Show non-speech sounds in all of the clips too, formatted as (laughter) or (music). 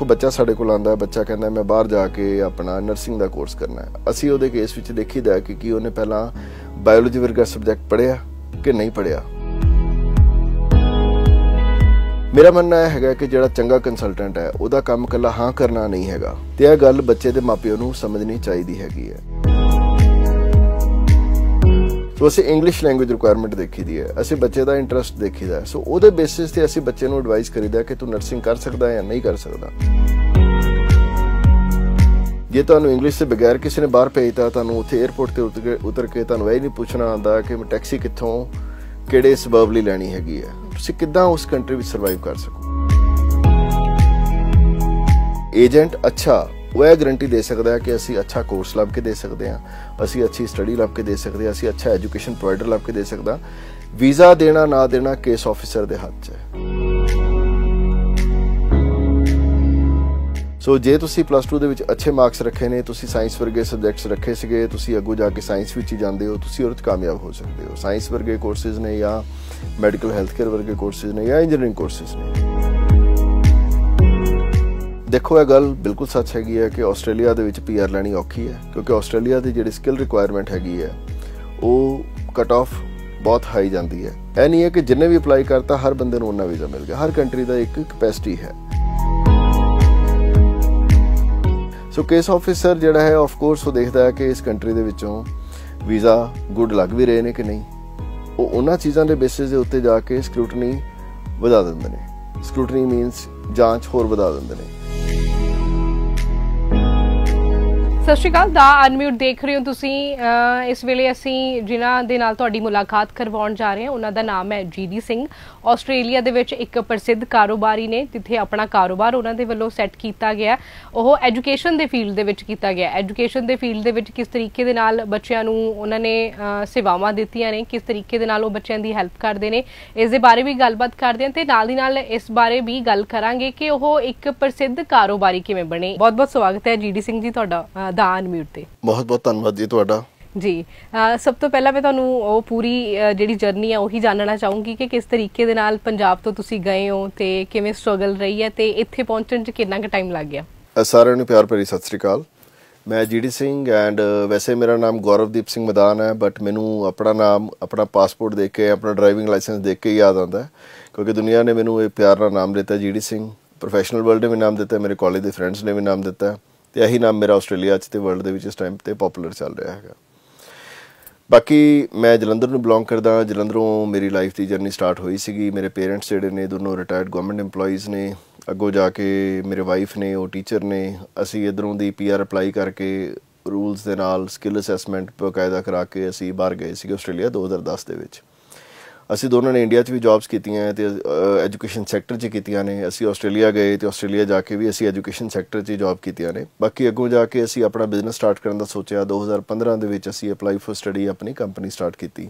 ਦੇਖੋ ਬੱਚਾ ਸਾਡੇ ਕੋਲ ਆਂਦਾ ਹੈ ਬੱਚਾ ਕਹਿੰਦਾ ਮੈਂ ਬਾਹਰ ਜਾ ਕੇ ਆਪਣਾ ਨਰਸਿੰਗ ਦਾ ਕੋਰਸ ਕਰਨਾ ਹੈ ਅਸੀਂ ਉਹਦੇ ਕੇਸ ਵਿੱਚ ਦੇਖੀਦਾ ਕਿ ਕੀ ਉਹਨੇ ਪਹਿਲਾਂ ਬਾਇਓਲੋਜੀ ਵਰਗਾ ਸਬਜੈਕਟ ਪੜਿਆ ਕਿ ਨਹੀਂ ਪੜਿਆ ਮੇਰਾ ਮੰਨਣਾ ਹੈਗਾ ਕਿ ਜਿਹੜਾ ਚੰਗਾ ਕੰਸਲਟੈਂਟ ਹੈ ਉਹਦਾ ਕੰਮ ਕੱਲਾ ਹਾਂ ਕਰਨਾ ਨਹੀਂ ਹੈਗਾ ਤੇ ਇਹ ਗੱਲ ਬੱਚੇ ਦੇ ਮਾਪਿਆਂ ਨੂੰ ਸਮਝਣੀ ਚਾਹੀਦੀ ਹੈਗੀ ਹੈ ਸੋ ਅਸੀਂ ਇੰਗਲਿਸ਼ ਲੈਂਗੁਏਜ ਰਿਕੁਆਇਰਮੈਂਟ ਦੇਖੀ ਦੀ ਹੈ ਅਸੀਂ ਬੱਚੇ ਦਾ ਇੰਟਰਸਟ ਦੇਖੀਦਾ ਸੋ ਉਹਦੇ ਬੇਸਿਸ ਤੇ ਅਸੀਂ ਬੱਚੇ ਨੂੰ ਐਡਵਾਈਸ ਕਰੀਦਾ ਕਿ ਤੂੰ ਨਰਸਿੰਗ ਕਰ ਸਕਦਾ ਹੈ ਜਾਂ ਨਹੀਂ ਕਰ ਸਕਦਾ ਜੇ ਤੁਹਾਨੂੰ ਇੰਗਲਿਸ਼ ਤੋਂ ਬਿਗੈਰ ਕਿਸੇ ਨੇ ਬਾਹਰ ਭੇਜਤਾ ਤੁਹਾਨੂੰ ਉੱਥੇ 에어ਪੋਰਟ ਤੇ ਉਤਰ ਕੇ ਤੁਹਾਨੂੰ ਇਹ ਨਹੀਂ ਪੁੱਛਣਾ ਆਂਦਾ ਕਿ ਮੈਂ ਟੈਕਸੀ ਕਿੱਥੋਂ ਕਿਹੜੇ ਸਬਬ ਲਈ ਲੈਣੀ ਹੈਗੀ ਹੈ ਤੁਸੀਂ ਕਿੱਦਾਂ ਉਸ ਕੰਟਰੀ ਵਿੱਚ ਸਰਵਾਈਵ ਕਰ ਸਕੋ ਏਜੰਟ ਅੱਛਾ ਉਹ ਇਹ ਗਰੰਟੀ ਦੇ ਸਕਦਾ ਹੈ ਕਿ ਅਸੀਂ ਅੱਛਾ ਕੋਰਸ ਲੱਭ ਕੇ ਦੇ ਸਕਦੇ ਹਾਂ ਅਸੀਂ ਅੱਛੀ ਸਟੱਡੀ ਲੱਭ ਕੇ ਦੇ ਸਕਦੇ ਹਾਂ ਅਸੀਂ ਅੱਛਾ ਐਜੂਕੇਸ਼ਨ ਪ੍ਰੋਵਾਈਡਰ ਲੱਭ ਕੇ ਦੇ ਸਕਦਾ ਵੀਜ਼ਾ ਦੇਣਾ ਨਾ ਦੇਣਾ ਕੇਸ ਆਫੀਸਰ ਦੇ ਹੱਥ 'ਚ ਹੈ ਸੋ ਜੇ ਤੁਸੀਂ ਪਲੱਸ 2 ਦੇ ਵਿੱਚ ਅੱਛੇ ਮਾਰਕਸ ਰੱਖੇ ਨੇ ਤੁਸੀਂ ਸਾਇੰਸ ਵਰਗੇ ਸਬਜੈਕਟਸ ਰੱਖੇ ਸੀਗੇ ਤੁਸੀਂ ਅੱਗੋਂ ਜਾ ਕੇ ਸਾਇੰਸ ਵਿੱਚ ਹੀ ਜਾਂਦੇ ਹੋ ਤੁਸੀਂ ਉਹਦੇ ਕਾਮਯਾਬ ਹੋ ਸਕਦੇ ਹੋ ਸਾਇੰਸ ਵਰਗੇ ਕੋਰਸਿਸ ਨੇ ਜਾਂ ਮੈਡੀਕਲ ਹੈਲਥ ਕੇਅਰ ਵਰਗੇ ਕੋਰਸਿਸ ਨੇ ਜਾਂ ਇੰਜੀਨੀਅਰਿੰਗ ਕੋਰਸਿਸ ਨੇ ਦੇਖੋ ਇਹ ਗੱਲ ਬਿਲਕੁਲ ਸੱਚ ਹੈਗੀ ਹੈ ਕਿ ਆਸਟ੍ਰੇਲੀਆ ਦੇ ਵਿੱਚ ਪੀਆਰ ਲੈਣੀ ਔਖੀ ਹੈ ਕਿਉਂਕਿ ਆਸਟ੍ਰੇਲੀਆ ਦੀ ਜਿਹੜੀ ਸਕਿੱਲ ਰਿਕੁਆਇਰਮੈਂਟ ਹੈਗੀ ਹੈ ਉਹ ਕਟ ਆਫ ਬਹੁਤ ਹਾਈ ਜਾਂਦੀ ਹੈ ਇਹ ਨਹੀਂ ਹੈ ਕਿ ਜਿੰਨੇ ਵੀ ਅਪਲਾਈ ਕਰਤਾ ਹਰ ਬੰਦੇ ਨੂੰ ਉਹਨਾਂ ਵੀਜ਼ਾ ਮਿਲ ਗਿਆ ਹਰ ਕੰਟਰੀ ਦਾ ਇੱਕ ਕਪੈਸਿਟੀ ਹੈ ਸੋ ਕੇਸ ਆਫੀਸਰ ਜਿਹੜਾ ਹੈ ਆਫ ਕੋਰਸ ਉਹ ਦੇਖਦਾ ਹੈ ਕਿ ਇਸ ਕੰਟਰੀ ਦੇ ਵਿੱਚੋਂ ਵੀਜ਼ਾ ਗੁੱਡ ਲੱਗ ਵੀ ਰਹੇ ਨੇ ਕਿ ਨਹੀਂ ਉਹ ਉਹਨਾਂ ਚੀਜ਼ਾਂ ਦੇ ਬੇਸਿਸ ਦੇ ਉੱਤੇ ਜਾ ਕੇ ਸਕਰੂਟਨੀ ਵਧਾ ਦਿੰਦੇ ਨੇ ਸਕਰੂਟਨੀ ਮੀਨਸ ਜਾਂਚ ਹੋਰ ਵਧਾ ਦਿੰਦੇ ਨੇ ਸਤਿ ਸ਼੍ਰੀ ਅਕਾਲ ਦਾ ਅਨਮਿਊਟ ਦੇਖ ਰਹੇ ਹੋ ਤੁਸੀਂ ਇਸ ਵੇਲੇ ਅਸੀਂ ਜਿਨ੍ਹਾਂ ਦੇ ਨਾਲ ਤੁਹਾਡੀ ਮੁਲਾਕਾਤ ਕਰਵਾਉਣ ਜਾ ਰਹੇ ਹਾਂ ਉਹਨਾਂ ਦਾ ਨਾਮ ਹੈ ਜੀਦੀ ਸਿੰਘ ਆਸਟ੍ਰੇਲੀਆ ਦੇ ਵਿੱਚ ਇੱਕ ਪ੍ਰਸਿੱਧ ਕਾਰੋਬਾਰੀ ਨੇ ਜਿੱਥੇ ਆਪਣਾ ਕਾਰੋਬਾਰ ਉਹਨਾਂ ਦੇ ਵੱਲੋਂ ਸੈੱਟ ਕੀਤਾ ਗਿਆ ਉਹ ਐਜੂਕੇਸ਼ਨ ਦੇ ਫੀਲਡ ਦੇ ਵਿੱਚ ਕੀਤਾ ਗਿਆ ਐਜੂਕੇਸ਼ਨ ਦੇ ਫੀਲਡ ਦੇ ਵਿੱਚ ਕਿਸ ਤਰੀਕੇ ਦੇ ਨਾਲ ਬੱਚਿਆਂ ਨੂੰ ਉਹਨਾਂ ਨੇ ਸੇਵਾਵਾਂ ਦਿੱਤੀਆਂ ਨੇ ਕਿਸ ਤਰੀਕੇ ਦੇ ਨਾਲ ਉਹ ਬੱਚਿਆਂ ਦੀ ਹੈਲਪ ਕਰਦੇ ਨੇ ਇਸ ਦੇ ਬਾਰੇ ਵੀ ਗੱਲਬਾਤ ਕਰਦੇ ਹਾਂ ਤੇ ਨਾਲ ਦੀ ਨਾਲ ਇਸ ਬਾਰੇ ਵੀ ਗੱਲ ਕਰਾਂਗੇ ਕਿ ਉਹ ਇੱਕ ਪ੍ਰਸਿੱਧ ਕਾਰੋਬਾਰੀ ਕਿਵੇਂ ਬਣੇ ਬਹੁਤ ਬਹੁਤ ਸਵਾਗਤ ਹੈ ਜੀਡੀ ਸਿੰਘ ਜੀ ਤੁਹਾਡਾ ਦਾ ਅਨਮਿਊਟ ਤੇ ਬਹੁਤ ਬਹੁਤ ਧੰਨਵਾਦ ਜੀ ਤੁਹਾਡਾ ਜੀ ਸਭ ਤੋਂ ਪਹਿਲਾਂ ਮੈਂ ਤੁਹਾਨੂੰ ਉਹ ਪੂਰੀ ਜਿਹੜੀ ਜਰਨੀ ਆ ਉਹੀ ਜਾਣਨਾ ਚਾਹੂੰਗੀ ਕਿ ਕਿਸ ਤਰੀਕੇ ਦੇ ਨਾਲ ਪੰਜਾਬ ਤੋਂ ਤੁਸੀਂ ਗਏ ਹੋ ਤੇ ਕਿਵੇਂ ਸਟਰਗਲ ਰਹੀ ਹੈ ਤੇ ਇੱਥੇ ਪਹੁੰਚਣ 'ਚ ਕਿੰਨਾ ਕੁ ਟਾਈਮ ਲੱਗ ਗਿਆ ਸਾਰਿਆਂ ਨੂੰ ਪਿਆਰ ਭਰੀ ਸਤਿ ਸ੍ਰੀ ਅਕਾਲ ਮੈਂ ਜੀਡੀ ਸਿੰਘ ਐਂਡ ਵੈਸੇ ਮੇਰਾ ਨਾਮ ਗੌਰਵਦੀਪ ਸਿੰਘ ਮਦਾਨ ਹੈ ਬਟ ਮੈਨੂੰ ਆਪਣਾ ਨਾਮ ਆਪਣਾ ਪਾਸਪੋਰਟ ਦੇਖ ਕੇ ਆਪਣਾ ਡਰਾਈਵਿੰਗ ਲਾਇਸੈਂਸ ਦੇਖ ਕੇ ਯਾਦ ਆਉਂਦਾ ਕਿਉਂਕਿ ਦੁਨੀਆ ਨੇ ਮੈਨੂੰ ਇਹ ਪਿਆਰ ਨਾਲ ਨਾਮ ਦਿੱਤਾ ਜੀਡੀ ਸਿੰਘ ਪ੍ਰੋਫੈਸ਼ਨਲ ਵਰਲਡ ਨੇ ਵੀ ਨਾਮ ਦਿੱਤਾ ਮੇਰੇ ਕਾਲਜ ਦੇ ਫਰੈਂਡਸ ਨੇ ਵੀ ਨਾਮ ਦਿੱਤਾ ਤੇ ਇਹੀ ਨਾਮ ਮੇਰਾ ਆਸਟ੍ਰੇਲੀਆ 'ਚ ਤੇ ਵਰਲਡ ਦੇ ਵਿੱਚ ਇਸ ਟਾਈਮ ਤੇ ਪਪੂਲਰ ਚੱਲ ਰਿਹਾ ਹੈਗਾ ਬਾਕੀ ਮੈਂ ਜਲੰਧਰ ਨੂੰ ਬਿਲੋਂਗ ਕਰਦਾ ਜਲੰਧਰੋਂ ਮੇਰੀ ਲਾਈਫ ਦੀ ਜਰਨੀ ਸਟਾਰਟ ਹੋਈ ਸੀਗੀ ਮੇਰੇ ਪੇਰੈਂਟਸ ਜਿਹੜੇ ਨੇ ਦੋਨੋਂ ਰਿਟਾਇਰਡ ਗਵਰਨਮੈਂਟ EMPLOYEES ਨੇ ਅੱਗੋਂ ਜਾ ਕੇ ਮੇਰੇ ਵਾਈਫ ਨੇ ਉਹ ਟੀਚਰ ਨੇ ਅਸੀਂ ਇਧਰੋਂ ਦੀ ਪੀਆਰ ਅਪਲਾਈ ਕਰਕੇ ਰੂਲਸ ਦੇ ਨਾਲ ਸਕਿੱਲ ਅਸੈਸਮੈਂਟ ਬਕਾਇਦਾ ਕਰਾ ਕੇ ਅਸੀਂ ਬਾਹਰ ਗਏ ਸੀਗੇ ਆਸਟ੍ਰੇਲੀਆ 2010 ਦੇ ਵਿੱਚ ਅਸੀਂ ਦੋਨਾਂ ਨੇ ਇੰਡੀਆ 'ਚ ਵੀ ਜੌਬਸ ਕੀਤੀਆਂ ਤੇ ਐਜੂਕੇਸ਼ਨ ਸੈਕਟਰ 'ਚ ਕੀਤੀਆਂ ਨੇ ਅਸੀਂ ਆਸਟ੍ਰੇਲੀਆ ਗਏ ਤੇ ਆਸਟ੍ਰੇਲੀਆ ਜਾ ਕੇ ਵੀ ਅਸੀਂ ਐਜੂਕੇਸ਼ਨ ਸੈਕਟਰ 'ਚ ਜੌਬ ਕੀਤੀਆਂ ਨੇ ਬਾਕੀ ਅੱਗੋਂ ਜਾ ਕੇ ਅਸੀਂ ਆਪਣਾ ਬਿਜ਼ਨਸ ਸਟਾਰਟ ਕਰਨ ਦਾ ਸੋਚਿਆ 2015 ਦੇ ਵਿੱਚ ਅਸੀਂ ਅਪਲਾਈ ਫॉर ਸਟੱਡੀ ਆਪਣੀ ਕੰਪਨੀ ਸਟਾਰਟ ਕੀਤੀ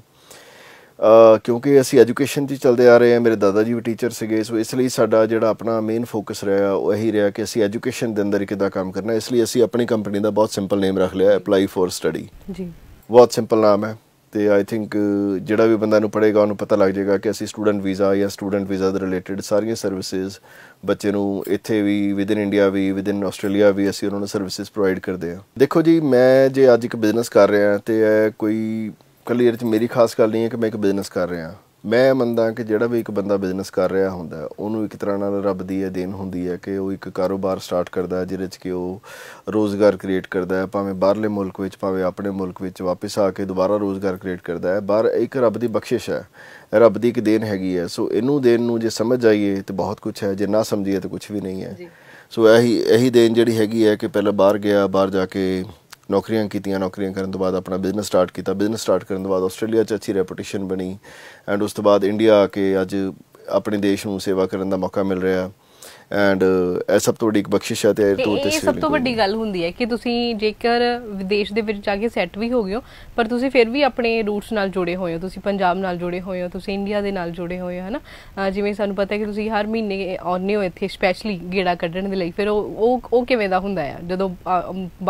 ਕਿਉਂਕਿ ਅਸੀਂ ਐਜੂਕੇਸ਼ਨ 'ਚ ਚੱਲਦੇ ਆ ਰਹੇ ਹਾਂ ਮੇਰੇ ਦਾਦਾ ਜੀ ਵੀ ਟੀਚਰ ਸੀਗੇ ਸੋ ਇਸ ਲਈ ਸਾਡਾ ਜਿਹੜਾ ਆਪਣਾ ਮੇਨ ਫੋਕਸ ਰਿਹਾ ਉਹ ਇਹੀ ਰਿਹਾ ਕਿ ਅਸੀਂ ਐਜੂਕੇਸ਼ਨ ਦੇ ਅੰਦਰ ਕਿਦਾਂ ਕੰਮ ਕਰਨਾ ਇਸ ਲਈ ਅਸੀਂ ਆਪਣੀ ਕੰਪਨੀ ਦਾ ਬਹੁਤ ਸਿੰਪਲ ਨੇਮ ਰੱਖ ਲਿਆ ਅਪਲਾਈ ਫॉर ਸਟੱਡੀ ਜੀ ਬਹੁਤ ਸਿੰਪਲ ਨਾਮ ਹੈ ਤੇ ਆਈ ਥਿੰਕ ਜਿਹੜਾ ਵੀ ਬੰਦਾ ਨੂੰ ਪੜੇਗਾ ਉਹਨੂੰ ਪਤਾ ਲੱਗ ਜਾਏਗਾ ਕਿ ਅਸੀਂ ਸਟੂਡੈਂਟ ਵੀਜ਼ਾ ਜਾਂ ਸਟੂਡੈਂਟ ਵੀਜ਼ਾ ਦੇ ਰਿਲੇਟਡ ਸਾਰੀਆਂ ਸਰਵਿਸਿਜ਼ ਬੱਚੇ ਨੂੰ ਇੱਥੇ ਵੀ ਵਿਦਨ ਇੰਡੀਆ ਵੀ ਵਿਦਨ ਆਸਟ੍ਰੇਲੀਆ ਵੀ ਅਸੀਂ ਉਹਨਾਂ ਨੂੰ ਸਰਵਿਸਿਜ਼ ਪ੍ਰੋਵਾਈਡ ਕਰਦੇ ਹਾਂ ਦੇਖੋ ਜੀ ਮੈਂ ਜੇ ਅੱਜ ਇੱਕ ਬਿਜ਼ਨਸ ਕਰ ਰਿਹਾ ਤੇ ਕੋਈ ਕਲੀਅਰ ਚ ਮੇਰੀ ਖਾਸ ਗੱਲ ਨਹੀਂ ਹੈ ਕਿ ਮੈਂ ਇੱਕ ਬਿਜ਼ਨਸ ਕਰ ਰਿਹਾ ਮੈਂ ਮੰਨਦਾ ਕਿ ਜਿਹੜਾ ਵੀ ਇੱਕ ਬੰਦਾ ਬਿਜ਼ਨਸ ਕਰ ਰਿਹਾ ਹੁੰਦਾ ਉਹਨੂੰ ਇੱਕ ਤਰ੍ਹਾਂ ਨਾਲ ਰੱਬ ਦੀ ਇਹ ਦੇਣ ਹੁੰਦੀ ਹੈ ਕਿ ਉਹ ਇੱਕ ਕਾਰੋਬਾਰ ਸਟਾਰਟ ਕਰਦਾ ਜਿਹਦੇ 'ਚ ਕਿ ਉਹ ਰੋਜ਼ਗਾਰ ਕ੍ਰੀਏਟ ਕਰਦਾ ਹੈ ਭਾਵੇਂ ਬਾਹਰਲੇ ਮੁਲਕ ਵਿੱਚ ਭਾਵੇਂ ਆਪਣੇ ਮੁਲਕ ਵਿੱਚ ਵਾਪਸ ਆ ਕੇ ਦੁਬਾਰਾ ਰੋਜ਼ਗਾਰ ਕ੍ਰੀਏਟ ਕਰਦਾ ਹੈ ਬਾਹਰ ਇੱਕ ਰੱਬ ਦੀ ਬਖਸ਼ਿਸ਼ ਹੈ ਰੱਬ ਦੀ ਇੱਕ ਦੇਣ ਹੈਗੀ ਹੈ ਸੋ ਇਹਨੂੰ ਦੇਣ ਨੂੰ ਜੇ ਸਮਝ ਜਾਈਏ ਤੇ ਬਹੁਤ ਕੁਝ ਹੈ ਜੇ ਨਾ ਸਮਝੀਏ ਤਾਂ ਕੁਝ ਵੀ ਨਹੀਂ ਹੈ ਸੋ ਇਹੀ ਇਹੀ ਦੇਣ ਜਿਹੜੀ ਹੈਗੀ ਹੈ ਕਿ ਪਹਿਲਾਂ ਬਾਹਰ ਗਿਆ ਬਾਹਰ ਜਾ ਕੇ ਨੌਕਰੀਆਂ ਕੀਤੀਆਂ ਨੌਕਰੀਆਂ ਕਰਨ ਤੋਂ ਬਾਅਦ ਆਪਣਾ ਬਿਜ਼ਨਸ ਸਟਾਰਟ ਕੀਤਾ ਬਿਜ਼ਨਸ ਸਟਾਰਟ ਕਰਨ ਤੋਂ ਬਾਅਦ ਆਸਟ੍ਰੇਲੀਆ 'ਚ ਅੱਛੀ ਰੈਪਿਊਟੇਸ਼ਨ ਬਣੀ ਐਂਡ ਉਸ ਤੋਂ ਬਾਅਦ ਇੰਡੀਆ ਆ ਕੇ ਅੱਜ ਆਪਣੇ ਦੇਸ਼ ਨੂੰ ਸੇਵਾ ਕਰਨ ਦਾ ਮੌਕਾ ਮਿਲ ਰਿਹਾ ਐਂਡ uh, ਇਹ ਸਭ ਤੋਂ ਵੱਡੀ ਇੱਕ ਬਖਸ਼ਿਸ਼ ਹੈ ਤੇ ਤੋਂ ਤੇ ਇਹ ਸਭ ਤੋਂ ਵੱਡੀ ਗੱਲ ਹੁੰਦੀ ਹੈ ਕਿ ਤੁਸੀਂ ਜੇਕਰ ਵਿਦੇਸ਼ ਦੇ ਵਿੱਚ ਜਾ ਕੇ ਸੈੱਟ ਵੀ ਹੋ ਗਏ ਹੋ ਪਰ ਤੁਸੀਂ ਫਿਰ ਵੀ ਆਪਣੇ ਰੂਟਸ ਨਾਲ ਜੁੜੇ ਹੋਏ ਹੋ ਤੁਸੀਂ ਪੰਜਾਬ ਨਾਲ ਜੁੜੇ ਹੋਏ ਹੋ ਤੁਸੀਂ ਇੰਡੀਆ ਦੇ ਨਾਲ ਜੁੜੇ ਹੋਏ ਹੋ ਹਨਾ ਜਿਵੇਂ ਸਾਨੂੰ ਪਤਾ ਹੈ ਕਿ ਤੁਸੀਂ ਹਰ ਮਹੀਨੇ ਆਉਂਦੇ ਹੋ ਇੱਥੇ ਸਪੈਸ਼ਲੀ ਗੇੜਾ ਕੱਢਣ ਦੇ ਲਈ ਫਿਰ ਉਹ ਉਹ ਕਿਵੇਂ ਦਾ ਹੁੰਦਾ ਹੈ ਜਦੋਂ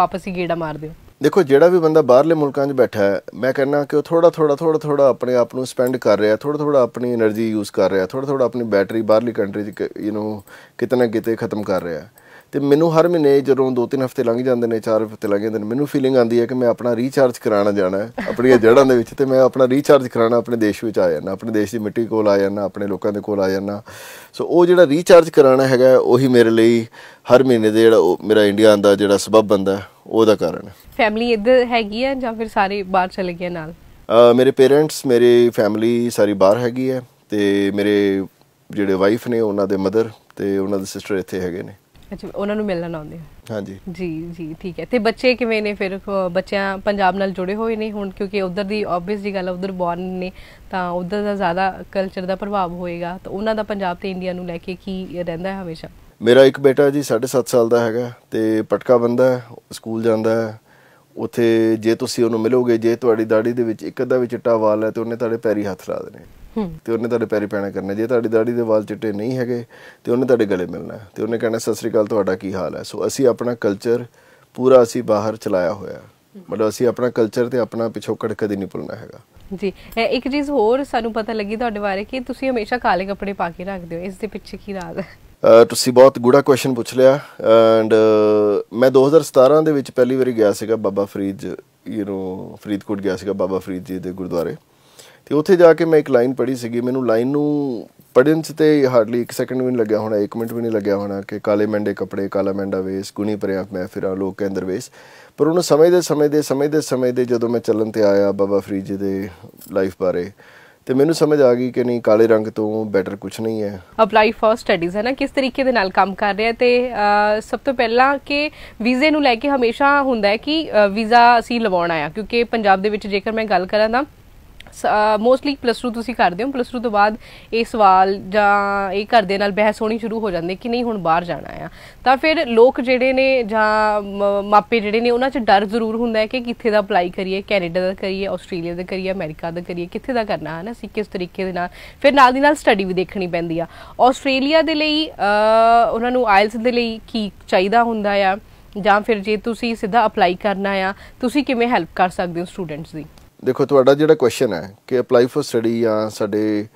ਵਾਪਸ ਹੀ ਗੇੜਾ ਮਾਰਦੇ ਹੋ ਦੇਖੋ ਜਿਹੜਾ ਵੀ ਬੰਦਾ ਬਾਹਰਲੇ ਮੁਲਕਾਂ 'ਚ ਬੈਠਾ ਹੈ ਮੈਂ ਕਹਿੰਨਾ ਕਿ ਉਹ ਥੋੜਾ ਥੋੜਾ ਥੋੜਾ ਥੋੜਾ ਆਪਣੇ ਆਪ ਨੂੰ ਸਪੈਂਡ ਕਰ ਰਿਹਾ ਥੋੜਾ ਥੋੜਾ ਆਪਣੀ એનર્ਜੀ ਯੂਜ਼ ਕਰ ਰਿਹਾ ਥੋੜਾ ਥੋੜਾ ਆਪਣੀ ਬੈਟਰੀ ਬਾਹਰਲੀ ਕੰਟਰੀ 'ਚ ਯੂ نو ਕਿਤਨਾ ਕਿਤੇ ਖਤਮ ਕਰ ਰਿਹਾ ਤੇ ਮੈਨੂੰ ਹਰ ਮਹੀਨੇ ਜਦੋਂ ਦੋ ਤਿੰਨ ਹਫ਼ਤੇ ਲੰਘ ਜਾਂਦੇ ਨੇ ਚਾਰ ਹਫ਼ਤੇ ਲੰਘ ਜਾਂਦੇ ਨੇ ਮੈਨੂੰ ਫੀਲਿੰਗ ਆਉਂਦੀ ਹੈ ਕਿ ਮੈਂ ਆਪਣਾ ਰੀਚਾਰਜ ਕਰਾਉਣਾ ਜਾਣਾ ਹੈ ਆਪਣੀਆਂ ਜੜ੍ਹਾਂ ਦੇ ਵਿੱਚ ਤੇ ਮੈਂ ਆਪਣਾ ਰੀਚਾਰਜ ਕਰਾਉਣਾ ਆਪਣੇ ਦੇਸ਼ ਵਿੱਚ ਆ ਜਾਣਾ ਆਪਣੇ ਦੇਸ਼ ਦੀ ਮਿੱਟੀ ਕੋਲ ਆ ਜਾਣਾ ਆਪਣੇ ਲੋਕਾਂ ਦੇ ਕੋਲ ਆ ਜਾਣਾ ਸੋ ਉਹ ਜਿਹੜਾ ਰੀਚਾਰਜ ਕਰਾਉਣਾ ਹੈਗਾ ਉਹੀ ਮੇਰੇ ਲਈ ਹਰ ਮਹੀਨੇ ਦੇ ਜਿਹੜਾ ਮੇਰਾ ਇੰਡੀਆ ਆਂਦਾ ਜਿਹੜਾ ਸਬਬ ਬੰਦਾ ਉਹਦਾ ਕਾਰਨ ਹੈ ਫੈਮਿਲੀ ਇੱਧਰ ਹੈਗੀ ਹੈ ਜਾਂ ਫਿਰ ਸਾਰੇ ਬਾਹਰ ਚਲੇ ਗਏ ਨਾਲ ਮੇਰੇ ਪੇਰੈਂਟਸ ਮੇਰੀ ਫੈਮਿਲੀ ਸਾਰੀ ਬਾਹਰ ਹੈਗੀ ਹੈ ਤੇ ਮੇਰੇ ਜਿਹੜੇ ਵਾਈਫ ਨੇ ਉਹਨਾਂ ਦੇ ਮਦਰ ਤੇ ਉਹਨਾਂ ਦੇ ਸਿਸਟਰ ਇੱਥੇ ਹੈਗੇ ਨੇ ਅੱਛਾ ਉਹਨਾਂ ਨੂੰ ਮਿਲਣ ਆਉਂਦੇ ਹਾਂਜੀ ਜੀ ਜੀ ਠੀਕ ਹੈ ਤੇ ਬੱਚੇ ਕਿਵੇਂ ਨੇ ਫਿਰ ਬੱਚਿਆਂ ਪੰਜਾਬ ਨਾਲ ਜੁੜੇ ਹੋਏ ਨੇ ਹੁਣ ਕਿਉਂਕਿ ਉਧਰ ਦੀ ਆਬਵੀਅਸ ਜੀ ਗੱਲ ਉਧਰ ਬੌਰਨ ਨੇ ਤਾਂ ਉਧਰ ਦਾ ਜ਼ਿਆਦਾ ਕਲਚਰ ਦਾ ਪ੍ਰਭਾਵ ਹੋਏਗਾ ਤਾਂ ਉਹਨਾਂ ਦਾ ਪੰਜਾਬ ਤੇ ਇੰਡੀਆ ਨੂੰ ਲੈ ਕੇ ਕੀ ਰਹਿੰਦਾ ਹੈ ਹਮੇਸ਼ਾ ਮੇਰਾ ਇੱਕ ਬੇਟਾ ਜੀ 7.5 ਸਾਲ ਦਾ ਹੈਗਾ ਤੇ ਪਟਕਾ ਬੰਦਾ ਸਕੂਲ ਜਾਂਦਾ ਹੈ ਉਥੇ ਜੇ ਤੁਸੀਂ ਉਹਨੂੰ ਮਿਲੋਗੇ ਜੇ ਤੁਹਾਡੀ ਦਾੜੀ ਦੇ ਵਿੱਚ ਇੱਕ ਅੱਧਾ ਵੀ ਚਿੱਟਾ ਵਾਲ ਹੈ ਤੇ ਉਹਨੇ ਤੁਹਾਡੇ ਪੈਰੀ ਹੱਥ ਲਾ ਦੇਣੇ ਤੇ ਉਹਨੇ ਤੁਹਾਡੇ ਪੈਰੀ ਪੈਣਾ ਕਰਨਾ ਜੇ ਤੁਹਾਡੀ ਦਾੜੀ ਦੇ ਵਾਲ ਚਿੱਟੇ ਨਹੀਂ ਹੈਗੇ ਤੇ ਉਹਨੇ ਤੁਹਾਡੇ ਗਲੇ ਮਿਲਣਾ ਤੇ ਉਹਨੇ ਕਹਿਣਾ ਸਤਿ ਸ੍ਰੀ ਅਕਾਲ ਤੁਹਾਡਾ ਕੀ ਹਾਲ ਹੈ ਸੋ ਅਸੀਂ ਆਪਣਾ ਕਲਚਰ ਪੂਰਾ ਅਸੀਂ ਬਾਹਰ ਚਲਾਇਆ ਹੋਇਆ ਮਤਲਬ ਅਸੀਂ ਆਪਣਾ ਕਲਚਰ ਤੇ ਆਪਣਾ ਪਿਛੋਕੜ ਕਦੇ ਨਹੀਂ ਭੁੱਲਣਾ ਹੈਗਾ ਜੀ ਇੱਕ ਚੀਜ਼ ਹੋਰ ਸਾਨੂੰ ਪਤਾ ਲੱਗੀ ਤੁਹਾਡੇ ਬਾਰੇ ਕਿ ਤੁਸੀਂ ਹਮੇਸ਼ਾ ਕਾਲੇ ਕੱਪੜੇ ਪਾ ਕੇ ਰੱਖਦੇ ਹੋ ਇਸ ਦੇ ਪਿੱਛੇ ਕੀ ਰਾਜ਼ ਹੈ ਤੁਸੀਂ ਬਹੁਤ ਗੁੜਾ ਕੁਐਸਚਨ ਪੁੱਛ ਲਿਆ ਐਂਡ ਮੈਂ 2017 ਦੇ ਵਿੱਚ ਪਹਿਲੀ ਵਾਰੀ ਗਿਆ ਸੀਗਾ ਬਾਬਾ ਫਰੀਦ ਯੂ نو ਫਰੀਦਕੋਟ ਗਿਆ ਸੀਗਾ ਬਾਬਾ ਫਰੀਦ ਜੀ ਦੇ ਗੁਰਦੁਆਰੇ ਤੇ ਉੱਥੇ ਜਾ ਕੇ ਮੈਂ ਇੱਕ ਲਾਈਨ ਪੜ੍ਹੀ ਸੀਗੀ ਮੈਨੂੰ ਲਾਈਨ ਨੂੰ ਪੜਨ ਚ ਤੇ ਹਾਰਡਲੀ 1 ਸੈਕਿੰਡ ਵੀ ਨਹੀਂ ਲੱਗਿਆ ਹੋਣਾ 1 ਮਿੰਟ ਵੀ ਨਹੀਂ ਲੱਗਿਆ ਹੋਣਾ ਕਿ ਕਾਲੇ ਮੈਂਡੇ ਕੱਪੜੇ ਕਾਲਾ ਮੈਂਡਾ ਵੇਸ ਗੁਣੀ ਪਰਿਆ ਮੈਂ ਆ ਲੋਕ ਕੇ ਅੰਦਰ ਵੇਸ ਪਰ ਉਹਨੂੰ ਸਮੇਂ ਦੇ ਸਮੇਂ ਦੇ ਜਦੋਂ ਮੈਂ ਚੱਲਣ ਤੇ ਆਇਆ ਬਾਬਾ ਫਰੀਦ ਜੀ ਦੇ ਲਾਈਫ ਬਾਰੇ ਤੇ ਮੈਨੂੰ ਸਮਝ ਆ ਗਈ ਕਿ ਨਹੀਂ ਕਾਲੇ ਰੰਗ ਤੋਂ ਬੈਟਰ ਕੁਝ ਨਹੀਂ ਹੈ ਅਪਲਾਈ ਫਾਰ ਸਟੱਡੀਜ਼ ਹੈ ਨਾ ਕਿਸ ਤਰੀਕੇ ਦੇ ਨਾਲ ਕੰਮ ਕਰ ਰਿਹਾ ਤੇ ਸਭ ਤੋਂ ਪਹਿਲਾਂ ਕਿ ਵੀਜ਼ੇ ਨੂੰ ਲੈ ਕੇ ਹਮੇਸ਼ਾ ਹੁੰਦਾ ਹੈ ਕਿ ਵੀਜ਼ਾ ਅਸੀਂ ਲਵਾਉਣਾ ਆ ਕਿਉਂਕਿ ਪੰਜਾਬ ਦੇ ਵਿੱਚ ਜੇਕਰ ਮੈਂ ਗੱਲ ਕਰਾਂ ਤਾਂ ਮੋਸਟਲੀ ਪਲੱਸ 2 ਤੁਸੀਂ ਕਰਦੇ ਹੋ ਪਲੱਸ 2 ਤੋਂ ਬਾਅਦ ਇਹ ਸਵਾਲ ਜਾਂ ਇਹ ਘਰ ਦੇ ਨਾਲ ਬਹਿਸ ਹੋਣੀ ਸ਼ੁਰੂ ਹੋ ਜਾਂਦੀ ਕਿ ਨਹੀਂ ਹੁਣ ਬਾਹਰ ਜਾਣਾ ਆ ਤਾਂ ਫਿਰ ਲੋਕ ਜਿਹੜੇ ਨੇ ਜਾਂ ਮਾਪੇ ਜਿਹੜੇ ਨੇ ਉਹਨਾਂ 'ਚ ਡਰ ਜ਼ਰੂਰ ਹੁੰਦਾ ਹੈ ਕਿ ਕਿੱਥੇ ਦਾ ਅਪਲਾਈ ਕਰੀਏ ਕੈਨੇਡਾ ਦਾ ਕਰੀਏ ਆਸਟ੍ਰੇਲੀਆ ਦਾ ਕਰੀਏ ਅਮਰੀਕਾ ਦਾ ਕਰੀਏ ਕਿੱਥੇ ਦਾ ਕਰਨਾ ਹੈ ਨਾ ਸੀ ਕਿਸ ਤਰੀਕੇ ਦੇ ਨਾਲ ਫਿਰ ਨਾਲ ਦੀ ਨਾਲ ਸਟੱਡੀ ਵੀ ਦੇਖਣੀ ਪੈਂਦੀ ਆ ਆਸਟ੍ਰੇਲੀਆ ਦੇ ਲਈ ਉਹਨਾਂ ਨੂੰ ਆਇਲਸ ਦੇ ਲਈ ਕੀ ਚਾਹੀਦਾ ਹੁੰਦਾ ਆ ਜਾਂ ਫਿਰ ਜੇ ਤੁਸੀਂ ਸਿੱਧਾ ਅਪਲਾਈ ਕਰਨਾ ਆ ਤੁਸੀਂ ਕਿਵੇਂ ਹੈਲਪ ਕਰ ਸਕਦੇ ਹੋ ਸਟੂਡੈਂਟਸ ਦੀ ਦੇਖੋ ਤੁਹਾਡਾ ਜਿਹੜਾ ਕੁਐਸਚਨ ਹੈ ਕਿ ਅਪਲਾਈ ਫॉर ਸਟੱਡੀ ਜਾਂ ਸਾਡੇ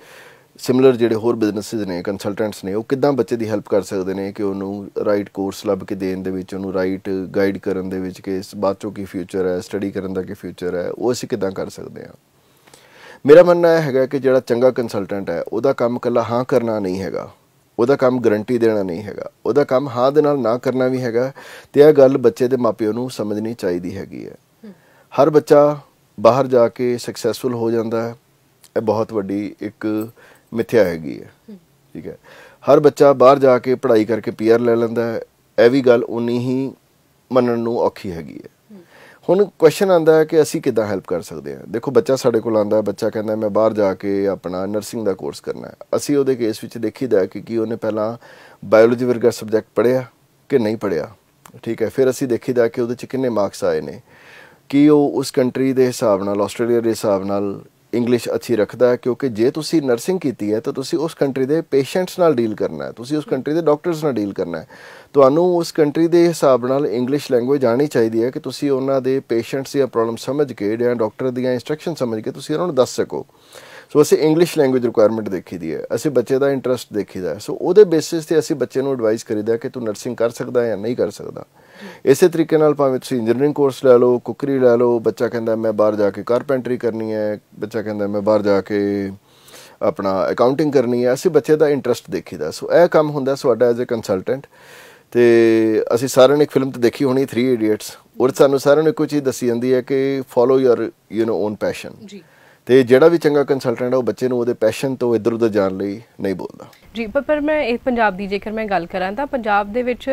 ਸਿਮਿਲਰ ਜਿਹੜੇ ਹੋਰ ਬਿਜ਼ਨੈਸਿਸ ਨੇ ਕੰਸਲਟੈਂਟਸ ਨੇ ਉਹ ਕਿੱਦਾਂ ਬੱਚੇ ਦੀ ਹੈਲਪ ਕਰ ਸਕਦੇ ਨੇ ਕਿ ਉਹਨੂੰ ਰਾਈਟ ਕੋਰਸ ਲੱਭ ਕੇ ਦੇਣ ਦੇ ਵਿੱਚ ਉਹਨੂੰ ਰਾਈਟ ਗਾਈਡ ਕਰਨ ਦੇ ਵਿੱਚ ਕਿ ਇਸ ਬਾਤ ਚੋਂ ਕੀ ਫਿਊਚਰ ਹੈ ਸਟੱਡੀ ਕਰਨ ਦਾ ਕੀ ਫਿਊਚਰ ਹੈ ਉਹ ਅਸੀਂ ਕਿੱਦਾਂ ਕਰ ਸਕਦੇ ਹਾਂ ਮੇਰਾ ਮੰਨਣਾ ਹੈਗਾ ਕਿ ਜਿਹੜਾ ਚੰਗਾ ਕੰਸਲਟੈਂਟ ਹੈ ਉਹਦਾ ਕੰਮ ਕੱਲਾ ਹਾਂ ਕਰਨਾ ਨਹੀਂ ਹੈਗਾ ਉਹਦਾ ਕੰਮ ਗਾਰੰਟੀ ਦੇਣਾ ਨਹੀਂ ਹੈਗਾ ਉਹਦਾ ਕੰਮ ਹਾਂ ਦੇ ਨਾਲ ਨਾ ਕਰਨਾ ਵੀ ਹੈਗਾ ਤੇ ਇਹ ਗੱਲ ਬੱਚੇ ਦੇ ਮਾਪਿਓ ਨੂੰ ਸਮਝਣੀ ਚਾਹੀਦੀ ਹੈਗੀ ਹੈ ਹਰ ਬੱਚਾ ਬਾਹਰ ਜਾ ਕੇ ਸਕਸੈਸਫੁਲ ਹੋ ਜਾਂਦਾ ਹੈ ਇਹ ਬਹੁਤ ਵੱਡੀ ਇੱਕ ਮਿੱਥਿਆ ਹੈਗੀ ਹੈ ਠੀਕ ਹੈ ਹਰ ਬੱਚਾ ਬਾਹਰ ਜਾ ਕੇ ਪੜ੍ਹਾਈ ਕਰਕੇ ਪੀਆਰ ਲੈ ਲੈਂਦਾ ਹੈ ਇਹ ਵੀ ਗੱਲ ਉਨੀ ਹੀ ਮੰਨਣ ਨੂੰ ਔਖੀ ਹੈਗੀ ਹੈ ਹੁਣ ਕੁਐਸਚਨ ਆਂਦਾ ਹੈ ਕਿ ਅਸੀਂ ਕਿੱਦਾਂ ਹੈਲਪ ਕਰ ਸਕਦੇ ਹਾਂ ਦੇਖੋ ਬੱਚਾ ਸਾਡੇ ਕੋਲ ਆਂਦਾ ਹੈ ਬੱਚਾ ਕਹਿੰਦਾ ਮੈਂ ਬਾਹਰ ਜਾ ਕੇ ਆਪਣਾ ਨਰਸਿੰਗ ਦਾ ਕੋਰਸ ਕਰਨਾ ਹੈ ਅਸੀਂ ਉਹਦੇ ਕੇਸ ਵਿੱਚ ਦੇਖੀਦਾ ਕਿ ਕੀ ਉਹਨੇ ਪਹਿਲਾਂ ਬਾਇਓਲੋਜੀ ਵਰਗਾ ਸਬਜੈਕਟ ਪੜ੍ਹਿਆ ਕਿ ਨਹੀਂ ਪੜ੍ਹਿਆ ਠੀਕ ਹੈ ਫਿਰ ਅਸੀਂ ਦੇਖੀਦਾ ਕਿ ਉਹਦੇ ਚ ਕਿੰਨੇ ਮਾਰਕਸ ਆਏ ਨੇ ਕਿ ਉਹ ਉਸ ਕੰਟਰੀ ਦੇ ਹਿਸਾਬ ਨਾਲ ਆਸਟ੍ਰੇਲੀਆ ਦੇ ਹਿਸਾਬ ਨਾਲ ਇੰਗਲਿਸ਼ ਅੱਛੀ ਰੱਖਦਾ ਹੈ ਕਿਉਂਕਿ ਜੇ ਤੁਸੀਂ ਨਰਸਿੰਗ ਕੀਤੀ ਹੈ ਤਾਂ ਤੁਸੀਂ ਉਸ ਕੰਟਰੀ ਦੇ ਪੇਸ਼ੈਂਟਸ ਨਾਲ ਡੀਲ ਕਰਨਾ ਹੈ ਤੁਸੀਂ ਉਸ ਕੰਟਰੀ ਦੇ ਡਾਕਟਰਸ ਨਾਲ ਡੀਲ ਕਰਨਾ ਹੈ ਤੁਹਾਨੂੰ ਉਸ ਕੰਟਰੀ ਦੇ ਹਿਸਾਬ ਨਾਲ ਇੰਗਲਿਸ਼ ਲੈਂਗੁਏਜ ਆਣੀ ਚਾਹੀਦੀ ਹੈ ਕਿ ਤੁਸੀਂ ਉਹਨਾਂ ਦੇ ਪੇਸ਼ੈਂਟਸ ਦੀਆਂ ਪ੍ਰੋਬਲਮ ਸਮਝ ਕੇ ਜਾਂ ਡਾਕਟਰ ਦੀਆਂ ਇਨਸਟਰਕਸ਼ਨ ਸਮਝ ਕੇ ਤੁਸੀਂ ਉਹਨਾਂ ਨੂੰ ਦੱਸ ਸਕੋ ਸੋ ਅਸੀਂ ਇੰਗਲਿਸ਼ ਲੈਂਗੁਏਜ ਰਿਕੁਆਇਰਮੈਂਟ ਦੇਖੀ ਦੀ ਹੈ ਅਸੀਂ ਬੱਚੇ ਦਾ ਇੰਟਰਸਟ ਦੇਖੀ ਦਾ ਸੋ ਉਹਦੇ ਬੇਸਿਸ ਤੇ ਅਸੀਂ ਬੱਚੇ ਨੂੰ ਐਡਵਾਈਸ ਕਰੀਦਾ ਕਿ ਤੂੰ ਨਰਸਿੰਗ ਕਰ ਸਕਦਾ ਹੈ ਜਾਂ ਨਹੀਂ ਕਰ ਸਕਦਾ ਇਸੇ ਤਰੀਕੇ ਨਾਲ ਭਾਵੇਂ ਤੁਸੀਂ ਇੰਜੀਨੀਅਰਿੰਗ ਕੋਰਸ ਲੈ ਲਓ ਕੁਕਰੀ ਲੈ ਲਓ ਬੱਚਾ ਕਹਿੰਦਾ ਮੈਂ ਬਾਹਰ ਜਾ ਕੇ ਕਾਰਪੈਂਟਰੀ ਕਰਨੀ ਹੈ ਬੱਚਾ ਕਹਿੰਦਾ ਮੈਂ ਬਾਹਰ ਜਾ ਕੇ ਆਪਣਾ ਅਕਾਊਂਟਿੰਗ ਕਰਨੀ ਹੈ ਅਸੀਂ ਬੱਚੇ ਦਾ ਇੰਟਰਸਟ ਦੇਖੀਦਾ ਸੋ ਇਹ ਕੰਮ ਹੁੰਦਾ ਤੁਹਾਡਾ ਐਜ਼ ਅ ਕੰਸਲਟੈਂਟ ਤੇ ਅਸੀਂ ਸਾਰਿਆਂ ਨੇ ਇੱਕ ਫਿਲਮ ਤੇ ਦੇਖੀ ਹੋਣੀ 3 ਇਡੀਅਟਸ ਉਹ ਸਾਨੂੰ ਸਾਰਿਆਂ ਨੂੰ ਕੋਈ ਚੀਜ਼ ਦੱਸੀ ਜਾਂਦੀ ਹੈ ਕਿ follow your you know own passion ਜੀ ਤੇ ਜਿਹੜਾ ਵੀ ਚੰਗਾ ਕੰਸਲਟੈਂਟ ਆ ਉਹ ਬੱਚੇ ਨੂੰ ਉਹਦੇ ਪੈਸ਼ਨ ਤੋਂ ਇੱਧਰ ਉੱਧਰ ਜਾਣ ਲਈ ਨਹੀਂ ਬੋਲਦਾ ਜੀ ਪਰ ਮੈਂ ਇਹ ਪੰਜਾਬ ਦੀ ਜੇਕਰ ਮੈਂ ਗੱਲ ਕਰਾਂ ਤਾਂ ਪੰਜਾਬ ਦੇ ਵਿੱਚ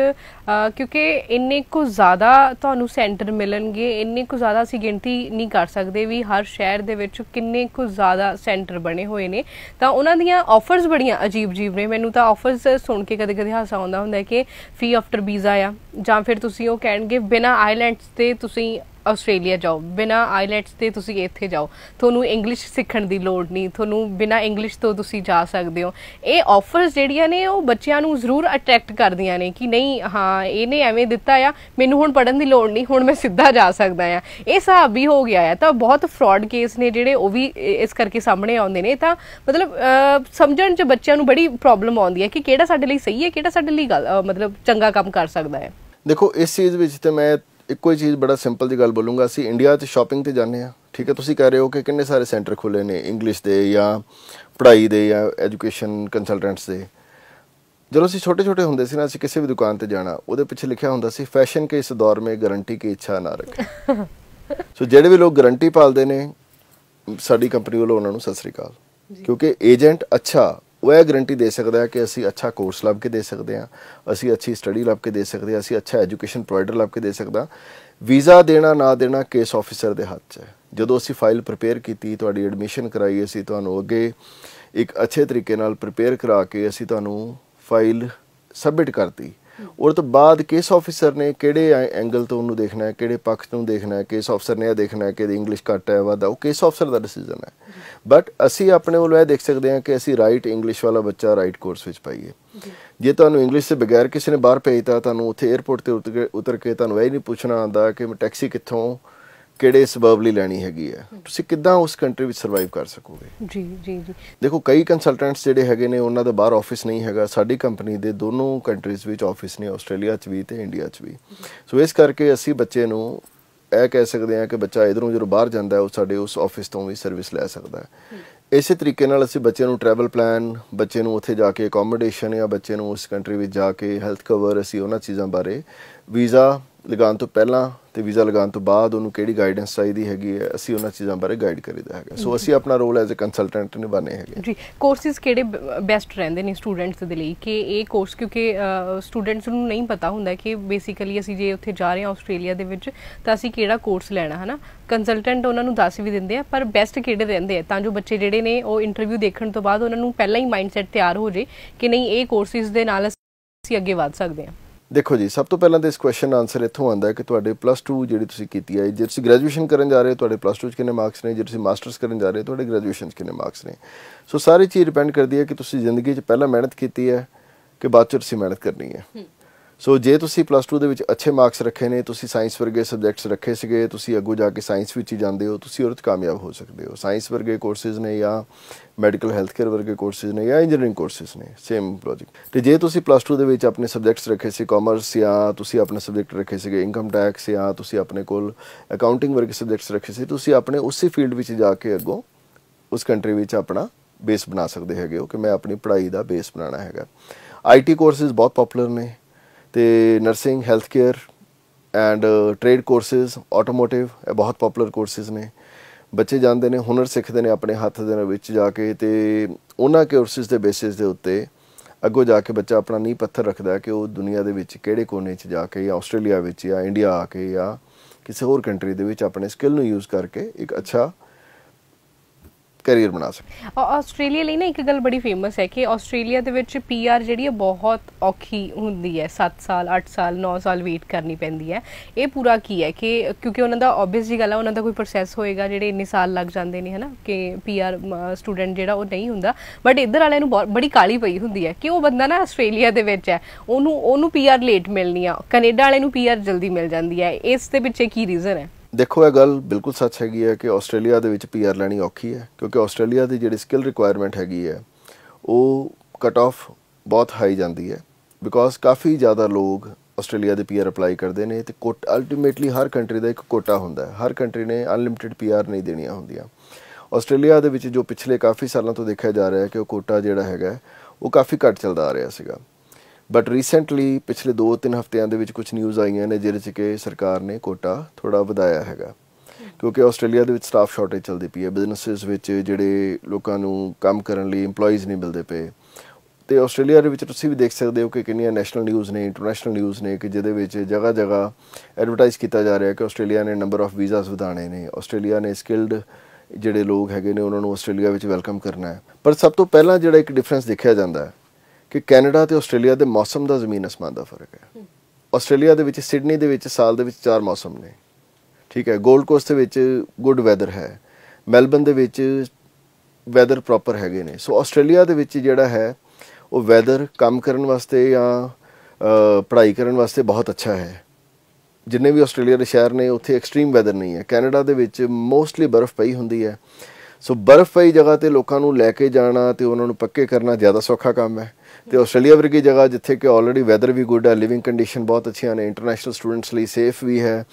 ਕਿਉਂਕਿ ਇੰਨੇ ਕੁ ਜ਼ਿਆਦਾ ਤੁਹਾਨੂੰ ਸੈਂਟਰ ਮਿਲਣਗੇ ਇੰਨੇ ਕੁ ਜ਼ਿਆਦਾ ਅਸੀਂ ਗਿਣਤੀ ਨਹੀਂ ਕਰ ਸਕਦੇ ਵੀ ਹਰ ਸ਼ਹਿਰ ਦੇ ਵਿੱਚ ਕਿੰਨੇ ਕੁ ਜ਼ਿਆਦਾ ਸੈਂਟਰ ਬਣੇ ਹੋਏ ਨੇ ਤਾਂ ਉਹਨਾਂ ਦੀਆਂ ਆਫਰਸ ਬੜੀਆਂ ਅਜੀਬ ਜੀਬ ਨੇ ਮੈਨੂੰ ਤਾਂ ਆਫਰਸ ਸੁਣ ਕੇ ਕਦੇ-ਕਦੇ ਹਾਸਾ ਆਉਂਦਾ ਹੁੰਦਾ ਕਿ ਫੀ ਆਫਟਰ ਵੀਜ਼ਾ ਆ ਜਾਂ ਫਿਰ ਤੁਸੀਂ ਉਹ ਕਹਿਣਗੇ ਬਿਨਾ ਆਈਲੈਂਡਸ ਤੇ ਤੁਸੀਂ ਆਸਟ੍ਰੇਲੀਆ ਜਾਓ ਬਿਨਾ ਆਈਲੈਟਸ ਤੇ ਤੁਸੀਂ ਇੱਥੇ ਜਾਓ ਤੁਹਾਨੂੰ ਇੰਗਲਿਸ਼ ਸਿੱਖਣ ਦੀ ਲੋੜ ਨਹੀਂ ਤੁਹਾਨੂੰ ਬਿਨਾ ਇੰਗਲਿਸ਼ ਤੋਂ ਤੁਸੀਂ ਜਾ ਸਕਦੇ ਹੋ ਇਹ ਆਫਰਸ ਜਿਹੜੀਆਂ ਨੇ ਉਹ ਬੱਚਿਆਂ ਨੂੰ ਜ਼ਰੂਰ ਅਟਰੈਕਟ ਕਰਦੀਆਂ ਨੇ ਕਿ ਨਹੀਂ ਹਾਂ ਇਹਨੇ ਐਵੇਂ ਦਿੱਤਾ ਆ ਮੈਨੂੰ ਹੁਣ ਪੜਨ ਦੀ ਲੋੜ ਨਹੀਂ ਹੁਣ ਮੈਂ ਸਿੱਧਾ ਜਾ ਸਕਦਾ ਆ ਇਹ ਹਿਸਾਬ ਵੀ ਹੋ ਗਿਆ ਆ ਤਾਂ ਬਹੁਤ ਫਰਾਡ ਕੇਸ ਨੇ ਜਿਹੜੇ ਉਹ ਵੀ ਇਸ ਕਰਕੇ ਸਾਹਮਣੇ ਆਉਂਦੇ ਨੇ ਤਾਂ ਮਤਲਬ ਸਮਝਣ 'ਚ ਬੱਚਿਆਂ ਨੂੰ ਬੜੀ ਪ੍ਰੋਬਲਮ ਆਉਂਦੀ ਹੈ ਕਿ ਕਿਹੜਾ ਸਾਡੇ ਲਈ ਸਹੀ ਹੈ ਕਿਹੜਾ ਸਾਡੇ ਲਈ ਮਤਲਬ ਚੰਗਾ ਕੰਮ ਕਰ ਸਕਦਾ ਹੈ ਦੇਖੋ ਇਸ ਚੀਜ਼ ਵਿੱਚ ਤੇ ਮੈਂ ਇੱਕੋ ਹੀ ਚੀਜ਼ ਬੜਾ ਸਿੰਪਲ ਜੀ ਗੱਲ ਬੋਲੂੰਗਾ ਅਸੀਂ ਇੰਡੀਆ 'ਚ ਸ਼ਾਪਿੰਗ ਤੇ ਜਾਂਦੇ ਆ ਠੀਕ ਹੈ ਤੁਸੀਂ ਕਹਿ ਰਹੇ ਹੋ ਕਿ ਕਿੰਨੇ ਸਾਰੇ ਸੈਂਟਰ ਖੁੱਲੇ ਨੇ ਇੰਗਲਿਸ਼ ਦੇ ਜਾਂ ਪੜ੍ਹਾਈ ਦੇ ਜਾਂ ਐਜੂਕੇਸ਼ਨ ਕੰਸਲਟੈਂਟਸ ਦੇ ਜਦੋਂ ਅਸੀਂ ਛੋਟੇ ਛੋਟੇ ਹੁੰਦੇ ਸੀ ਨਾ ਅਸੀਂ ਕਿਸੇ ਵੀ ਦੁਕਾਨ ਤੇ ਜਾਣਾ ਉਹਦੇ ਪਿੱਛੇ ਲਿਖਿਆ ਹੁੰਦਾ ਸੀ ਫੈਸ਼ਨ ਕੇ ਇਸ ਦੌਰ ਮੇ ਗਾਰੰਟੀ ਕੀ ਇੱਛਾ ਨਾ ਰੱਖੇ ਸੋ (laughs) ਜਿਹੜੇ ਵੀ ਲੋਕ ਗਾਰੰਟੀ ਪਾਲਦੇ ਨੇ ਸਾਡੀ ਕੰਪਨੀ ਵੱਲੋਂ ਉਹਨਾਂ ਨੂੰ ਸਤਿ ਸ੍ਰੀ ਅਕਾਲ ਕਿਉਂਕਿ ਏਜੰਟ ਅੱਛਾ ਉਹ ਇਹ ਗਰੰਟੀ ਦੇ ਸਕਦਾ ਹੈ ਕਿ ਅਸੀਂ ਅੱਛਾ ਕੋਰਸ ਲੱਭ ਕੇ ਦੇ ਸਕਦੇ ਹਾਂ ਅਸੀਂ ਅੱਛੀ ਸਟੱਡੀ ਲੱਭ ਕੇ ਦੇ ਸਕਦੇ ਹਾਂ ਅਸੀਂ ਅੱਛਾ ਐਜੂਕੇਸ਼ਨ ਪ੍ਰੋਵਾਈਡਰ ਲੱਭ ਕੇ ਦੇ ਸਕਦਾ ਵੀਜ਼ਾ ਦੇਣਾ ਨਾ ਦੇਣਾ ਕੇਸ ਆਫੀਸਰ ਦੇ ਹੱਥ 'ਚ ਹੈ ਜਦੋਂ ਅਸੀਂ ਫਾਈਲ ਪ੍ਰਿਪੇਅਰ ਕੀਤੀ ਤੁਹਾਡੀ ਐਡਮਿਸ਼ਨ ਕਰਾਈ ਅਸੀਂ ਤੁਹਾਨੂੰ ਅੱਗੇ ਇੱਕ ਅੱਛੇ ਤਰੀਕੇ ਨਾਲ ਪ੍ਰਿਪੇਅਰ ਕਰਾ ਕੇ ਅਸੀਂ ਤੁਹਾਨੂੰ ਫਾਈਲ ਸਬਮਿਟ ਕਰਤੀ ਉਹ ਤੋਂ ਬਾਅਦ ਕੇਸ ਆਫੀਸਰ ਨੇ ਕਿਹੜੇ ਐਂਗਲ ਤੋਂ ਉਹਨੂੰ ਦੇਖਣਾ ਹੈ ਕਿਹੜੇ ਪੱਖ ਤੋਂ ਦੇਖਣਾ ਹੈ ਕੇਸ ਆਫੀਸਰ ਨੇ ਇਹ ਦੇਖਣਾ ਹੈ ਕਿ ਇੰਗਲਿਸ਼ ਘੱਟ ਹੈ ਵਾਦਾ ਉਹ ਕੇਸ ਆਫੀਸਰ ਦਾ ਡਿਸੀਜਨ ਹੈ ਬਟ ਅਸੀਂ ਆਪਣੇ ਵੱਲੋਂ ਇਹ ਦੇਖ ਸਕਦੇ ਹਾਂ ਕਿ ਅਸੀਂ ਰਾਈਟ ਇੰਗਲਿਸ਼ ਵਾਲਾ ਬੱਚਾ ਰਾਈਟ ਕੋਰਸ ਵਿੱਚ ਪਾਈਏ ਜੇ ਤੁਹਾਨੂੰ ਇੰਗਲਿਸ਼ ਦੇ ਬਿਨਾਂ ਕਿਸੇ ਨੇ ਬਾਹਰ ਭੇਜਤਾ ਤੁਹਾਨੂੰ ਉੱਥੇ 에ਅਰਪੋਰਟ ਤੇ ਉਤਰ ਕੇ ਤੁਹਾਨੂੰ ਇਹ ਨਹੀਂ ਪੁੱਛਣਾ ਆਂਦਾ ਕਿ ਮੈਂ ਟੈਕਸੀ ਕਿੱਥੋਂ ਕਿਹੜੇ ਸਬਬ ਲਈ ਲੈਣੀ ਹੈਗੀ ਹੈ ਤੁਸੀਂ ਕਿੱਦਾਂ ਉਸ ਕੰਟਰੀ ਵਿੱਚ ਸਰਵਾਈਵ ਕਰ ਸਕੋਗੇ ਜੀ ਜੀ ਜੀ ਦੇਖੋ ਕਈ ਕੰਸਲਟੈਂਟਸ ਜਿਹੜੇ ਹੈਗੇ ਨੇ ਉਹਨਾਂ ਦਾ ਬਾਹਰ ਆਫਿਸ ਨਹੀਂ ਹੈਗਾ ਸਾਡੀ ਕੰਪਨੀ ਦੇ ਦੋਨੋਂ ਕੰਟਰੀਜ਼ ਵਿੱਚ ਆਫਿਸ ਨੇ ਆਸਟ੍ਰੇਲੀਆ 'ਚ ਵੀ ਤੇ ਇੰਡੀਆ 'ਚ ਵੀ ਸੋ ਇਸ ਕਰਕੇ ਅਸੀਂ ਬੱਚੇ ਨੂੰ ਇਹ ਕਹਿ ਸਕਦੇ ਹਾਂ ਕਿ ਬੱਚਾ ਇਧਰੋਂ ਜਦੋਂ ਬਾਹਰ ਜਾਂਦਾ ਹੈ ਉਹ ਸਾਡੇ ਉਸ ਆਫਿਸ ਤੋਂ ਵੀ ਸਰਵਿਸ ਲੈ ਸਕਦਾ ਹੈ ਇਸੇ ਤਰੀਕੇ ਨਾਲ ਅਸੀਂ ਬੱਚੇ ਨੂੰ ਟਰੈਵਲ ਪਲਾਨ ਬੱਚੇ ਨੂੰ ਉੱਥੇ ਜਾ ਕੇ ਅਕੋਮੋਡੇਸ਼ਨ ਜਾਂ ਬੱਚੇ ਨੂੰ ਉਸ ਕੰਟਰੀ ਵਿੱਚ ਜਾ ਕੇ ਹੈਲਥ ਕਵਰ ਅਸੀਂ ਉਹਨਾਂ ਚੀਜ਼ਾਂ ਬਾਰੇ ਵੀਜ਼ਾ ਲਗਾਉਣ ਤੋਂ ਪਹਿਲਾਂ ਤੇ ਵੀਜ਼ਾ ਲਗਾਉਣ ਤੋਂ ਬਾਅਦ ਉਹਨੂੰ ਕਿਹੜੀ ਗਾਈਡੈਂਸ ਚਾਹੀਦੀ ਹੈਗੀ ਹੈ ਅਸੀਂ ਉਹਨਾਂ ਚੀਜ਼ਾਂ ਬਾਰੇ ਗਾਈਡ ਕਰੀਦਾ ਹੈਗਾ ਸੋ ਅਸੀਂ ਆਪਣਾ ਰੋਲ ਐਜ਼ ਅ ਕੰਸਲਟੈਂਟ ਨਿਭਾਨੇ ਹੈਗੇ ਜੀ ਕੋਰਸਿਸ ਕਿਹੜੇ ਬੈਸਟ ਰਹਿੰਦੇ ਨੇ ਸਟੂਡੈਂਟਸ ਦੇ ਲਈ ਕਿ ਇਹ ਕੋਰਸ ਕਿਉਂਕਿ ਸਟੂਡੈਂਟਸ ਨੂੰ ਨਹੀਂ ਪਤਾ ਹੁੰਦਾ ਕਿ ਬੇਸਿਕਲੀ ਅਸੀਂ ਜੇ ਉੱਥੇ ਜਾ ਰਹੇ ਹਾਂ ਆਸਟ੍ਰੇਲੀਆ ਦੇ ਵਿੱਚ ਤਾਂ ਅਸੀਂ ਕਿਹੜਾ ਕੋਰਸ ਲੈਣਾ ਹੈ ਨਾ ਕੰਸਲਟੈਂਟ ਉਹਨਾਂ ਨੂੰ ਦੱਸ ਵੀ ਦਿੰਦੇ ਆ ਪਰ ਬੈਸਟ ਕਿਹੜੇ ਰਹਿੰਦੇ ਆ ਤਾਂ ਜੋ ਬੱਚੇ ਜਿਹੜੇ ਨੇ ਉਹ ਇੰਟਰਵਿਊ ਦੇਖਣ ਤੋਂ ਬਾਅਦ ਉਹਨਾਂ ਨੂੰ ਪਹਿਲਾਂ ਹੀ ਮਾਈਂਡਸੈਟ ਤਿਆਰ ਹੋ ਜੇ ਕਿ ਨਹੀਂ ਇਹ ਕੋਰਸਿਸ ਦੇ ਨਾਲ ਅਸੀਂ ਅੱਗੇ ਵਧ ਸਕਦੇ ਹਾਂ ਦੇਖੋ ਜੀ ਸਭ ਤੋਂ ਪਹਿਲਾਂ ਤਾਂ ਇਸ ਕੁਐਸਚਨ ਆਨਸਰ ਇੱਥੋਂ ਆਉਂਦਾ ਹੈ ਕਿ ਤੁਹਾਡੇ ਪਲੱਸ 2 ਜਿਹੜੀ ਤੁਸੀਂ ਕੀਤੀ ਹੈ ਜੇ ਤੁਸੀਂ ਗ੍ਰੈਜੂਏਸ਼ਨ ਕਰਨ ਜਾ ਰਹੇ ਹੋ ਤੁਹਾਡੇ ਪਲੱਸ 2 ਚ ਕਿੰਨੇ ਮਾਰਕਸ ਨੇ ਜੇ ਤੁਸੀਂ ਮਾਸਟਰਸ ਕਰਨ ਜਾ ਰਹੇ ਹੋ ਤੁਹਾਡੇ ਗ੍ਰੈਜੂਏਸ਼ਨ ਚ ਕਿੰਨੇ ਮਾਰਕਸ ਨੇ ਸੋ ਸਾਰੀ ਚੀਜ਼ ਡਿਪੈਂਡ ਕਰਦੀ ਹੈ ਕਿ ਤੁਸੀਂ ਜ਼ਿੰਦਗੀ 'ਚ ਪਹਿਲਾਂ ਮਿਹਨਤ ਕੀਤੀ ਹੈ ਕਿ ਬਾਅਦ 'ਚ ਤੁਸੀਂ ਮਿਹਨਤ ਕਰਨੀ ਹੈ ਸੋ ਜੇ ਤੁਸੀਂ ਪਲੱਸ 2 ਦੇ ਵਿੱਚ ਅੱਛੇ ਮਾਰਕਸ ਰੱਖੇ ਨੇ ਤੁਸੀਂ ਸਾਇੰਸ ਵਰਗੇ ਸਬਜੈਕਟਸ ਰੱਖੇ ਸੀਗੇ ਤੁਸੀਂ ਅੱਗੋਂ ਜਾ ਕੇ ਸਾਇੰਸ ਵਿੱਚ ਹੀ ਜਾਂਦੇ ਹੋ ਤੁਸੀਂ ਉਹਦੇ ਕਾਮਯਾਬ ਹੋ ਸਕਦੇ ਹੋ ਸਾਇੰਸ ਵਰਗੇ ਕੋਰਸਸ ਨੇ ਜਾਂ ਮੈਡੀਕਲ ਹੈਲਥ ਕੇਅਰ ਵਰਗੇ ਕੋਰਸਸ ਨੇ ਜਾਂ ਇੰਜੀਨੀਅਰਿੰਗ ਕੋਰਸਸ ਨੇ ਸੇਮ ਪ੍ਰੋਜੈਕਟ ਤੇ ਜੇ ਤੁਸੀਂ ਪਲੱਸ 2 ਦੇ ਵਿੱਚ ਆਪਣੇ ਸਬਜੈਕਟਸ ਰੱਖੇ ਸੀ ਕਾਮਰਸ ਜਾਂ ਤੁਸੀਂ ਆਪਣੇ ਸਬਜੈਕਟ ਰੱਖੇ ਸੀਗੇ ਇਨਕਮ ਟੈਕਸ ਜਾਂ ਤੁਸੀਂ ਆਪਣੇ ਕੋਲ ਅਕਾਊਂਟਿੰਗ ਵਰਗੇ ਸਬਜੈਕਟਸ ਰੱਖੇ ਸੀ ਤੁਸੀਂ ਆਪਣੇ ਉਸੇ ਫੀਲਡ ਵਿੱਚ ਜਾ ਕੇ ਅੱਗੋਂ ਉਸ ਕੰਟਰੀ ਵਿੱਚ ਆਪਣਾ ਬੇਸ ਬਣਾ ਸਕਦੇ ਹੈਗੇ ਹੋ ਕਿ ਮੈਂ ਆਪਣੀ ਪੜ੍ਹਾਈ ਦਾ ਬੇਸ ਬਣਾਣਾ ਹੈਗਾ ਆਈਟੀ ਕੋਰਸਸ ਬਹੁਤ ਪਪੂਲਰ ਨੇ ਤੇ nursing health care and trade courses automotive ਇਹ ਬਹੁਤ ਪਪੂਲਰ ਕੋਰਸਸ ਨੇ ਬੱਚੇ ਜਾਂਦੇ ਨੇ ਹੁਨਰ ਸਿੱਖਦੇ ਨੇ ਆਪਣੇ ਹੱਥ ਦੇ ਵਿੱਚ ਜਾ ਕੇ ਤੇ ਉਹਨਾਂ ਕੋਰਸਸ ਦੇ ਬੇਸਿਸ ਦੇ ਉੱਤੇ ਅੱਗੋ ਜਾ ਕੇ ਬੱਚਾ ਆਪਣਾ ਨੀ ਪੱਥਰ ਰੱਖਦਾ ਕਿ ਉਹ ਦੁਨੀਆ ਦੇ ਵਿੱਚ ਕਿਹੜੇ ਕੋਨੇ 'ਚ ਜਾ ਕੇ ਜਾਂ ਆਸਟ੍ਰੇਲੀਆ ਵਿੱਚ ਜਾਂ ਇੰਡੀਆ ਆ ਕੇ ਜਾਂ ਕਿਸੇ ਹੋਰ ਕੰਟਰੀ ਦੇ ਵਿੱਚ ਆਪਣੇ ਸਕਿੱਲ ਨੂੰ ਯੂਜ਼ ਕਰਕੇ ਇੱਕ ਅੱਛਾ ਕੈਰੀਅਰ ਬਣਾ ਸਕੇ ਆਸਟ੍ਰੇਲੀਆ ਲਈ ਨਾ ਇੱਕ ਗੱਲ ਬੜੀ ਫੇਮਸ ਹੈ ਕਿ ਆਸਟ੍ਰੇਲੀਆ ਦੇ ਵਿੱਚ ਪੀਆਰ ਜਿਹੜੀ ਹੈ ਬਹੁਤ ਔਖੀ ਹੁੰਦੀ ਹੈ 7 ਸਾਲ 8 ਸਾਲ 9 ਸਾਲ ਵੇਟ ਕਰਨੀ ਪੈਂਦੀ ਹੈ ਇਹ ਪੂਰਾ ਕੀ ਹੈ ਕਿ ਕਿਉਂਕਿ ਉਹਨਾਂ ਦਾ ਆਬਵੀਅਸ ਜੀ ਗੱਲ ਹੈ ਉਹਨਾਂ ਦਾ ਕੋਈ ਪ੍ਰੋਸੈਸ ਹੋਏਗਾ ਜਿਹੜੇ ਇੰਨੇ ਸਾਲ ਲੱਗ ਜਾਂਦੇ ਨੇ ਹਨਾ ਕਿ ਪੀਆਰ ਸਟੂਡੈਂਟ ਜਿਹੜਾ ਉਹ ਨਹੀਂ ਹੁੰਦਾ ਬਟ ਇੱਧਰ ਵਾਲਿਆਂ ਨੂੰ ਬੜੀ ਕਾਲੀ ਪਈ ਹੁੰਦੀ ਹੈ ਕਿ ਉਹ ਬੰਦਾ ਨਾ ਆਸਟ੍ਰੇਲੀਆ ਦੇ ਵਿੱਚ ਹੈ ਉਹਨੂੰ ਉਹਨੂੰ ਪੀਆਰ ਲੇਟ ਮਿਲਣੀ ਆ ਕੈਨੇਡਾ ਵਾਲੇ ਨੂੰ ਪੀਆਰ ਜਲਦੀ ਮਿਲ ਜਾਂਦੀ ਹੈ ਇਸ ਦੇ ਪਿੱਛੇ ਕੀ ਰੀਜ਼ਨ ਹੈ ਦੇਖੋ ਇਹ ਗੱਲ ਬਿਲਕੁਲ ਸੱਚ ਹੈਗੀ ਹੈ ਕਿ ਆਸਟ੍ਰੇਲੀਆ ਦੇ ਵਿੱਚ ਪੀਆਰ ਲੈਣੀ ਔਖੀ ਹੈ ਕਿਉਂਕਿ ਆਸਟ੍ਰੇਲੀਆ ਦੀ ਜਿਹੜੀ ਸਕਿੱਲ ਰਿਕੁਆਇਰਮੈਂਟ ਹੈਗੀ ਹੈ ਉਹ ਕਟ ਆਫ ਬਹੁਤ ਹਾਈ ਜਾਂਦੀ ਹੈ ਬਿਕੋਜ਼ ਕਾਫੀ ਜ਼ਿਆਦਾ ਲੋਕ ਆਸਟ੍ਰੇਲੀਆ ਦੇ ਪੀਆਰ ਅਪਲਾਈ ਕਰਦੇ ਨੇ ਤੇ ਕੋਟ ਅਲਟੀਮੇਟਲੀ ਹਰ ਕੰਟਰੀ ਦਾ ਇੱਕ ਕੋਟਾ ਹੁੰਦਾ ਹੈ ਹਰ ਕੰਟਰੀ ਨੇ ਅਨਲਿਮਿਟਿਡ ਪੀਆਰ ਨਹੀਂ ਦੇਣੀਆਂ ਹੁੰਦੀਆਂ ਆਸਟ੍ਰੇਲੀਆ ਦੇ ਵਿੱਚ ਜੋ ਪਿਛਲੇ ਕਾਫੀ ਸਾਲਾਂ ਤੋਂ ਦੇਖਿਆ ਜਾ ਰਿਹਾ ਹੈ ਕਿ ਉਹ ਕੋਟਾ ਜਿਹੜਾ ਹੈਗਾ ਉਹ ਕਾਫੀ ਘੱਟ ਚੱਲਦਾ ਆ ਰਿਹਾ ਸੀਗਾ ਬਟ ਰੀਸੈਂਟਲੀ ਪਿਛਲੇ 2-3 ਹਫ਼ਤਿਆਂ ਦੇ ਵਿੱਚ ਕੁਝ ਨਿਊਜ਼ ਆਈਆਂ ਨੇ ਜਿਹਦੇ 'ਚ ਕਿ ਸਰਕਾਰ ਨੇ ਕੋਟਾ ਥੋੜਾ ਵਧਾਇਆ ਹੈਗਾ ਕਿਉਂਕਿ ਆਸਟ੍ਰੇਲੀਆ ਦੇ ਵਿੱਚ ਸਟਾਫ ਸ਼ਾਰਟੇਜ ਚੱਲਦੀ ਪਈ ਹੈ ਬਿਜ਼ਨੈਸਸ ਵਿੱਚ ਜਿਹੜੇ ਲੋਕਾਂ ਨੂੰ ਕੰਮ ਕਰਨ ਲਈ EMPLOYEES ਨਹੀਂ ਮਿਲਦੇ ਪਏ ਤੇ ਆਸਟ੍ਰੇਲੀਆ ਦੇ ਵਿੱਚ ਤੁਸੀਂ ਵੀ ਦੇਖ ਸਕਦੇ ਹੋ ਕਿ ਕਿੰਨੀਆਂ ਨੈਸ਼ਨਲ ਨਿਊਜ਼ ਨੇ ਇੰਟਰਨੈਸ਼ਨਲ ਨਿਊਜ਼ ਨੇ ਕਿ ਜਿਹਦੇ ਵਿੱਚ ਜਗ੍ਹਾ ਜਗ੍ਹਾ ਐਡਵਰਟਾਈਜ਼ ਕੀਤਾ ਜਾ ਰਿਹਾ ਕਿ ਆਸਟ੍ਰੇਲੀਆ ਨੇ ਨੰਬਰ ਆਫ ਵੀਜ਼ਾਸ ਵਧਾਣੇ ਨੇ ਆਸਟ੍ਰੇਲੀਆ ਨੇ ਸਕਿਲਡ ਜਿਹੜੇ ਲੋਕ ਹੈਗੇ ਨੇ ਉਹਨਾਂ ਨੂੰ ਆਸਟ੍ਰੇਲੀਆ ਵਿੱਚ ਵੈਲਕਮ ਕਰਨਾ ਹੈ ਪਰ ਸਭ ਤੋਂ ਪਹਿਲਾਂ ਜਿਹੜਾ ਇੱਕ ਡਿਫਰੈਂਸ ਦੇਖਿਆ ਜਾਂਦਾ ਹੈ ਕਿ ਕੈਨੇਡਾ ਤੇ ਆਸਟ੍ਰੇਲੀਆ ਦੇ ਮੌਸਮ ਦਾ ਜ਼ਮੀਨ ਅਸਮਾਨ ਦਾ ਫਰਕ ਹੈ ਆਸਟ੍ਰੇਲੀਆ ਦੇ ਵਿੱਚ ਸਿਡਨੀ ਦੇ ਵਿੱਚ ਸਾਲ ਦੇ ਵਿੱਚ ਚਾਰ ਮੌਸਮ ਨੇ ਠੀਕ ਹੈ 골ਡ ਕੋਸਟ ਦੇ ਵਿੱਚ ਗੁੱਡ ਵੈਦਰ ਹੈ ਮੈਲਬਨ ਦੇ ਵਿੱਚ ਵੈਦਰ ਪ੍ਰੋਪਰ ਹੈਗੇ ਨੇ ਸੋ ਆਸਟ੍ਰੇਲੀਆ ਦੇ ਵਿੱਚ ਜਿਹੜਾ ਹੈ ਉਹ ਵੈਦਰ ਕੰਮ ਕਰਨ ਵਾਸਤੇ ਜਾਂ ਪੜ੍ਹਾਈ ਕਰਨ ਵਾਸਤੇ ਬਹੁਤ ਅੱਛਾ ਹੈ ਜਿੰਨੇ ਵੀ ਆਸਟ੍ਰੇਲੀਆ ਦੇ ਸ਼ਹਿਰ ਨੇ ਉੱਥੇ ਐਕਸਟ੍ਰੀਮ ਵੈਦਰ ਨਹੀਂ ਹੈ ਕੈਨੇਡਾ ਦੇ ਵਿੱਚ ਮੋਸਟਲੀ ਬਰਫ਼ ਪਈ ਹੁੰਦੀ ਹੈ ਸੋ ਬਰਫ਼ ਪਈ ਜਗ੍ਹਾ ਤੇ ਲੋਕਾਂ ਨੂੰ ਲੈ ਕੇ ਜਾਣਾ ਤੇ ਉਹਨਾਂ ਨੂੰ ਪੱਕੇ ਕਰਨਾ ਜ਼ਿਆਦਾ ਸੌਖਾ ਕੰਮ ਹੈ ਤੇ ਆਸਟ੍ਰੇਲੀਆ ਵਰਗੀ ਜਗ੍ਹਾ ਜਿੱਥੇ ਕਿ ਆਲਰੇਡੀ ਵੈਦਰ ਵੀ ਗੁੱਡ ਹੈ ਲਿਵਿੰਗ ਕੰਡੀਸ਼ਨ ਬਹੁਤ ਅੱਛੀਆਂ ਨੇ ਇੰਟਰਨੈਸ਼ਨਲ ਸਟੂਡੈਂਟਸ ਲਈ ਸੇਫ ਵੀ ਹੈ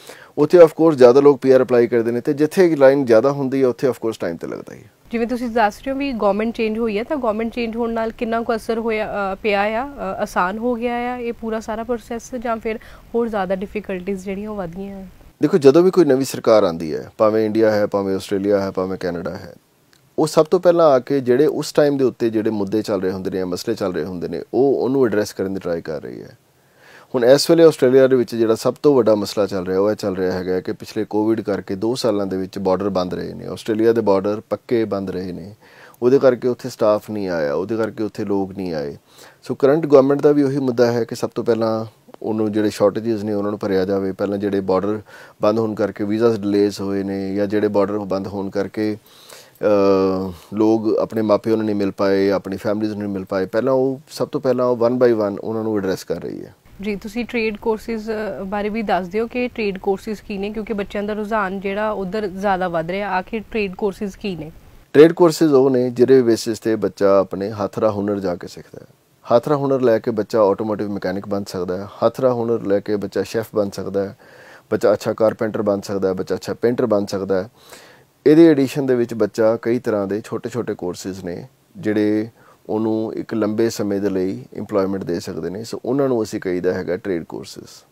ਉੱਥੇ ਆਫ ਕੋਰਸ ਜ਼ਿਆਦਾ ਲੋਕ ਪੀਆਰ ਅਪਲਾਈ ਕਰਦੇ ਨੇ ਤੇ ਜਿੱਥੇ ਲਾਈਨ ਜ਼ਿਆਦਾ ਹੁੰਦੀ ਹੈ ਉੱਥੇ ਆਫ ਕੋਰਸ ਟਾਈਮ ਤੇ ਲੱਗਦਾ ਹੈ ਜਿਵੇਂ ਤੁਸੀਂ ਦੱਸ ਰਹੇ ਹੋ ਵੀ ਗਵਰਨਮੈਂਟ ਚੇਂਜ ਹੋਈ ਹੈ ਤਾਂ ਗਵਰਨਮੈਂਟ ਚੇਂਜ ਹੋਣ ਨਾਲ ਕਿੰਨਾ ਕੁ ਅਸਰ ਹੋਇਆ ਪਿਆ ਆ ਆਸਾਨ ਹੋ ਗਿਆ ਆ ਇਹ ਪੂਰਾ ਸਾਰਾ ਪ੍ਰੋਸੈਸ ਜਾਂ ਫਿਰ ਹੋਰ ਜ਼ਿਆਦਾ ਡਿਫਿਕਲਟੀਆਂ ਜਿਹੜੀਆਂ ਉਹ ਵਧੀਆਂ ਦੇਖੋ ਜਦੋਂ ਵੀ ਕੋਈ ਨਵੀਂ ਸਰਕਾਰ ਆਂਦੀ ਹੈ ਭਾਵੇਂ ਇੰਡੀਆ ਹੈ ਭਾਵੇਂ ਆਸਟ੍ਰੇਲੀਆ ਹੈ ਭਾਵੇਂ ਕੈਨੇਡਾ ਹੈ ਉਹ ਸਭ ਤੋਂ ਪਹਿਲਾਂ ਆ ਕੇ ਜਿਹੜੇ ਉਸ ਟਾਈਮ ਦੇ ਉੱਤੇ ਜਿਹੜੇ ਮੁੱਦੇ ਚੱਲ ਰਹੇ ਹੁੰਦੇ ਨੇ ਮਸਲੇ ਚੱਲ ਰਹੇ ਹੁੰਦੇ ਨੇ ਉਹ ਉਹਨੂੰ ਐਡਰੈਸ ਕਰਨ ਦੀ ਟਰਾਈ ਕਰ ਰਹੀ ਹੈ ਹੁਣ ਇਸ ਵੇਲੇ ਆਸਟ੍ਰੇਲੀਆ ਦੇ ਵਿੱਚ ਜਿਹੜਾ ਸਭ ਤੋਂ ਵੱਡਾ ਮਸਲਾ ਚੱਲ ਰਿਹਾ ਉਹ ਹੈ ਚੱਲ ਰਿਹਾ ਹੈਗਾ ਕਿ ਪਿਛਲੇ ਕੋਵਿਡ ਕਰਕੇ 2 ਸਾਲਾਂ ਦੇ ਵਿੱਚ ਬਾਰਡਰ ਬੰਦ ਰਹੇ ਨੇ ਆਸਟ੍ਰੇਲੀਆ ਦੇ ਬਾਰਡਰ ਪੱਕੇ ਬੰਦ ਰਹੇ ਨੇ ਉਹਦੇ ਕਰਕੇ ਉੱਥੇ ਸਟਾਫ ਨਹੀਂ ਆਇਆ ਉਹਦੇ ਕਰਕੇ ਉੱਥੇ ਲੋਕ ਨਹੀਂ ਆਏ ਸੋ ਕਰੰਟ ਗਵਰਨਮੈਂਟ ਦਾ ਵੀ ਉਹੀ ਮੁੱਦਾ ਹੈ ਕਿ ਸਭ ਤੋਂ ਪਹਿਲਾਂ ਉਹਨੂੰ ਜਿਹੜੇ ਸ਼ਾਰਟੇਜਸ ਨੇ ਉਹਨਾਂ ਨੂੰ ਭਰਿਆ ਜਾਵੇ ਪਹਿਲਾਂ ਜਿਹੜੇ ਬਾਰਡਰ ਬੰਦ ਹੋਣ ਕਰਕੇ ਵੀਜ਼ਾਸ ਡਿਲੇਸ ਹੋਏ ਨੇ ਜਾਂ ਜਿਹੜੇ ਬਾਰਡਰ ਬੰਦ ਹੋਣ ਕਰਕੇ ਲੋਕ ਆਪਣੇ ਮਾਪੇ ਉਹਨਾਂ ਨਹੀਂ ਮਿਲ ਪਾਏ ਆਪਣੀ ਫੈਮਿਲੀਜ਼ ਨੂੰ ਨਹੀਂ ਮਿਲ ਪਾਏ ਪਹਿਲਾਂ ਉਹ ਸਭ ਤੋਂ ਪਹਿਲਾਂ ਉਹ ਵਨ ਬਾਈ ਵਨ ਉਹਨਾਂ ਨੂੰ ਐਡਰੈਸ ਕਰ ਰਹੀ ਹੈ ਜੀ ਤੁਸੀਂ ਟ੍ਰੇਡ ਕੋਰਸਿਸ ਬਾਰੇ ਵੀ ਦੱਸ ਦਿਓ ਕਿ ਟ੍ਰੇਡ ਕੋਰਸਿਸ ਕੀ ਨੇ ਕਿਉਂਕਿ ਬੱਚਿਆਂ ਦਾ ਰੁਝਾਨ ਜਿਹੜਾ ਉਧਰ ਜ਼ਿਆਦਾ ਵੱਧ ਰਿਹਾ ਆਖਿਰ ਟ੍ਰੇਡ ਕੋਰਸਿਸ ਕੀ ਨੇ ਟ੍ਰੇਡ ਕੋਰਸਿਸ ਉਹ ਨੇ ਜਿਹਦੇ ਬੇਸਿਸ ਤੇ ਬੱਚਾ ਆਪਣੇ ਹੱਥਰਾ ਹੁਨਰ ਜਾ ਕੇ ਸਿੱਖਦਾ ਹੈ ਹੱਥਰਾ ਹੁਨਰ ਲੈ ਕੇ ਬੱਚਾ ਆਟੋਮੋਟਿਵ ਮੈਕੈਨਿਕ ਬਣ ਸਕਦਾ ਹੈ ਹੱਥਰਾ ਹੁਨਰ ਲੈ ਕੇ ਬੱਚਾ ਸ਼ੈਫ ਬਣ ਸਕਦਾ ਹੈ ਬੱਚਾ ਅੱਛਾ ਕਾਰਪੈਂਟਰ ਬਣ ਸਕਦਾ ਹੈ ਬੱਚਾ ਅੱਛਾ ਪੇਂਟਰ ਬਣ ਸਕਦਾ ਹੈ ਇਹਦੇ ਐਡੀਸ਼ਨ ਦੇ ਵਿੱਚ ਬੱਚਾ ਕਈ ਤਰ੍ਹਾਂ ਦੇ ਛੋਟੇ-ਛੋਟੇ ਕੋਰਸਿਸ ਨੇ ਜਿਹੜੇ ਉਹਨੂੰ ਇੱਕ ਲੰਬੇ ਸਮੇਂ ਦੇ ਲਈ EMPLOYMENT ਦੇ ਸਕਦੇ ਨੇ ਸੋ ਉਹਨਾਂ ਨੂੰ ਅਸੀਂ ਕਹੀਦਾ ਹੈਗਾ ਟ੍ਰੇਡ ਕੋਰਸਿਸ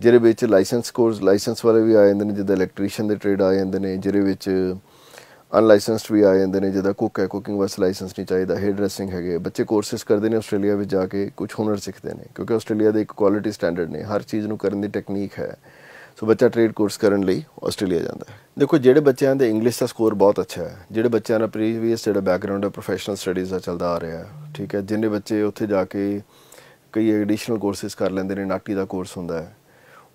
ਜਿਹਦੇ ਵਿੱਚ ਲਾਇਸੈਂਸ ਕੋਰਸ ਲਾਇਸੈਂਸ ਵਾਲੇ ਵੀ ਆ ਜਾਂਦੇ ਨੇ ਜਿਹਦਾ ਇਲੈਕਟ੍ਰੀਸ਼ੀਅਨ ਦੇ ਟ੍ਰੇਡ ਆ ਜਾਂਦੇ ਨੇ ਜਿਹਦੇ ਵਿੱਚ ਅਨਲਾਇਸੈਂਸਡ ਵੀ ਆ ਜਾਂਦੇ ਨੇ ਜਿਹਦਾ ਕੁੱਕ ਹੈ ਕੁਕਿੰਗ ਵਾਸ ਲਾਇਸੈਂਸ ਨਹੀਂ ਚਾਹੀਦਾ ਹੇਅਰ ਡਰੈਸਿੰਗ ਹੈਗੇ ਬੱਚੇ ਕੋਰਸਿਸ ਕਰਦੇ ਨੇ ਆਸਟ੍ਰੇਲੀਆ ਵਿੱਚ ਜਾ ਕੇ ਕੁਝ ਹੁਨਰ ਸਿੱਖਦੇ ਨੇ ਕਿਉਂਕਿ ਆਸਟ੍ਰੇਲੀਆ ਦੇ ਇੱਕ ਕੁਆਲਿਟੀ ਸਟੈਂਡਰਡ ਨੇ ਹਰ ਚੀਜ਼ ਨੂੰ ਕਰਨ ਦੀ ਟੈਕਨੀਕ ਹੈ ਸੋ ਬੱਚਾ ਟ੍ਰੇਡ ਕੋਰਸ ਕਰਨ ਲਈ ਆਸਟ੍ਰੇਲੀਆ ਜਾਂਦਾ ਹੈ ਦੇਖੋ ਜਿਹੜੇ ਬੱਚਿਆਂ ਦੇ ਇੰਗਲਿਸ਼ ਦਾ ਸਕੋਰ ਬਹੁਤ ਅੱਛਾ ਹੈ ਜਿਹੜੇ ਬੱਚਿਆਂ ਦਾ ਪ੍ਰੀਵੀਅਸ ਜਿਹੜਾ ਬੈਕਗ੍ਰਾਉਂਡ ਹੈ ਪ੍ਰੋਫੈਸ਼ਨਲ ਸਟੱਡੀਜ਼ ਦਾ ਚੱਲਦਾ ਆ ਰਿਹਾ ਹੈ ਠੀਕ ਹੈ ਜਿੰਨੇ ਬੱਚੇ ਉੱਥੇ ਜਾ ਕੇ ਕਈ ਐਡੀਸ਼ਨਲ ਕੋਰਸਸ ਕਰ ਲੈਂਦੇ ਨੇ ਨਾਟੀ ਦਾ ਕੋਰਸ ਹੁੰਦਾ ਹੈ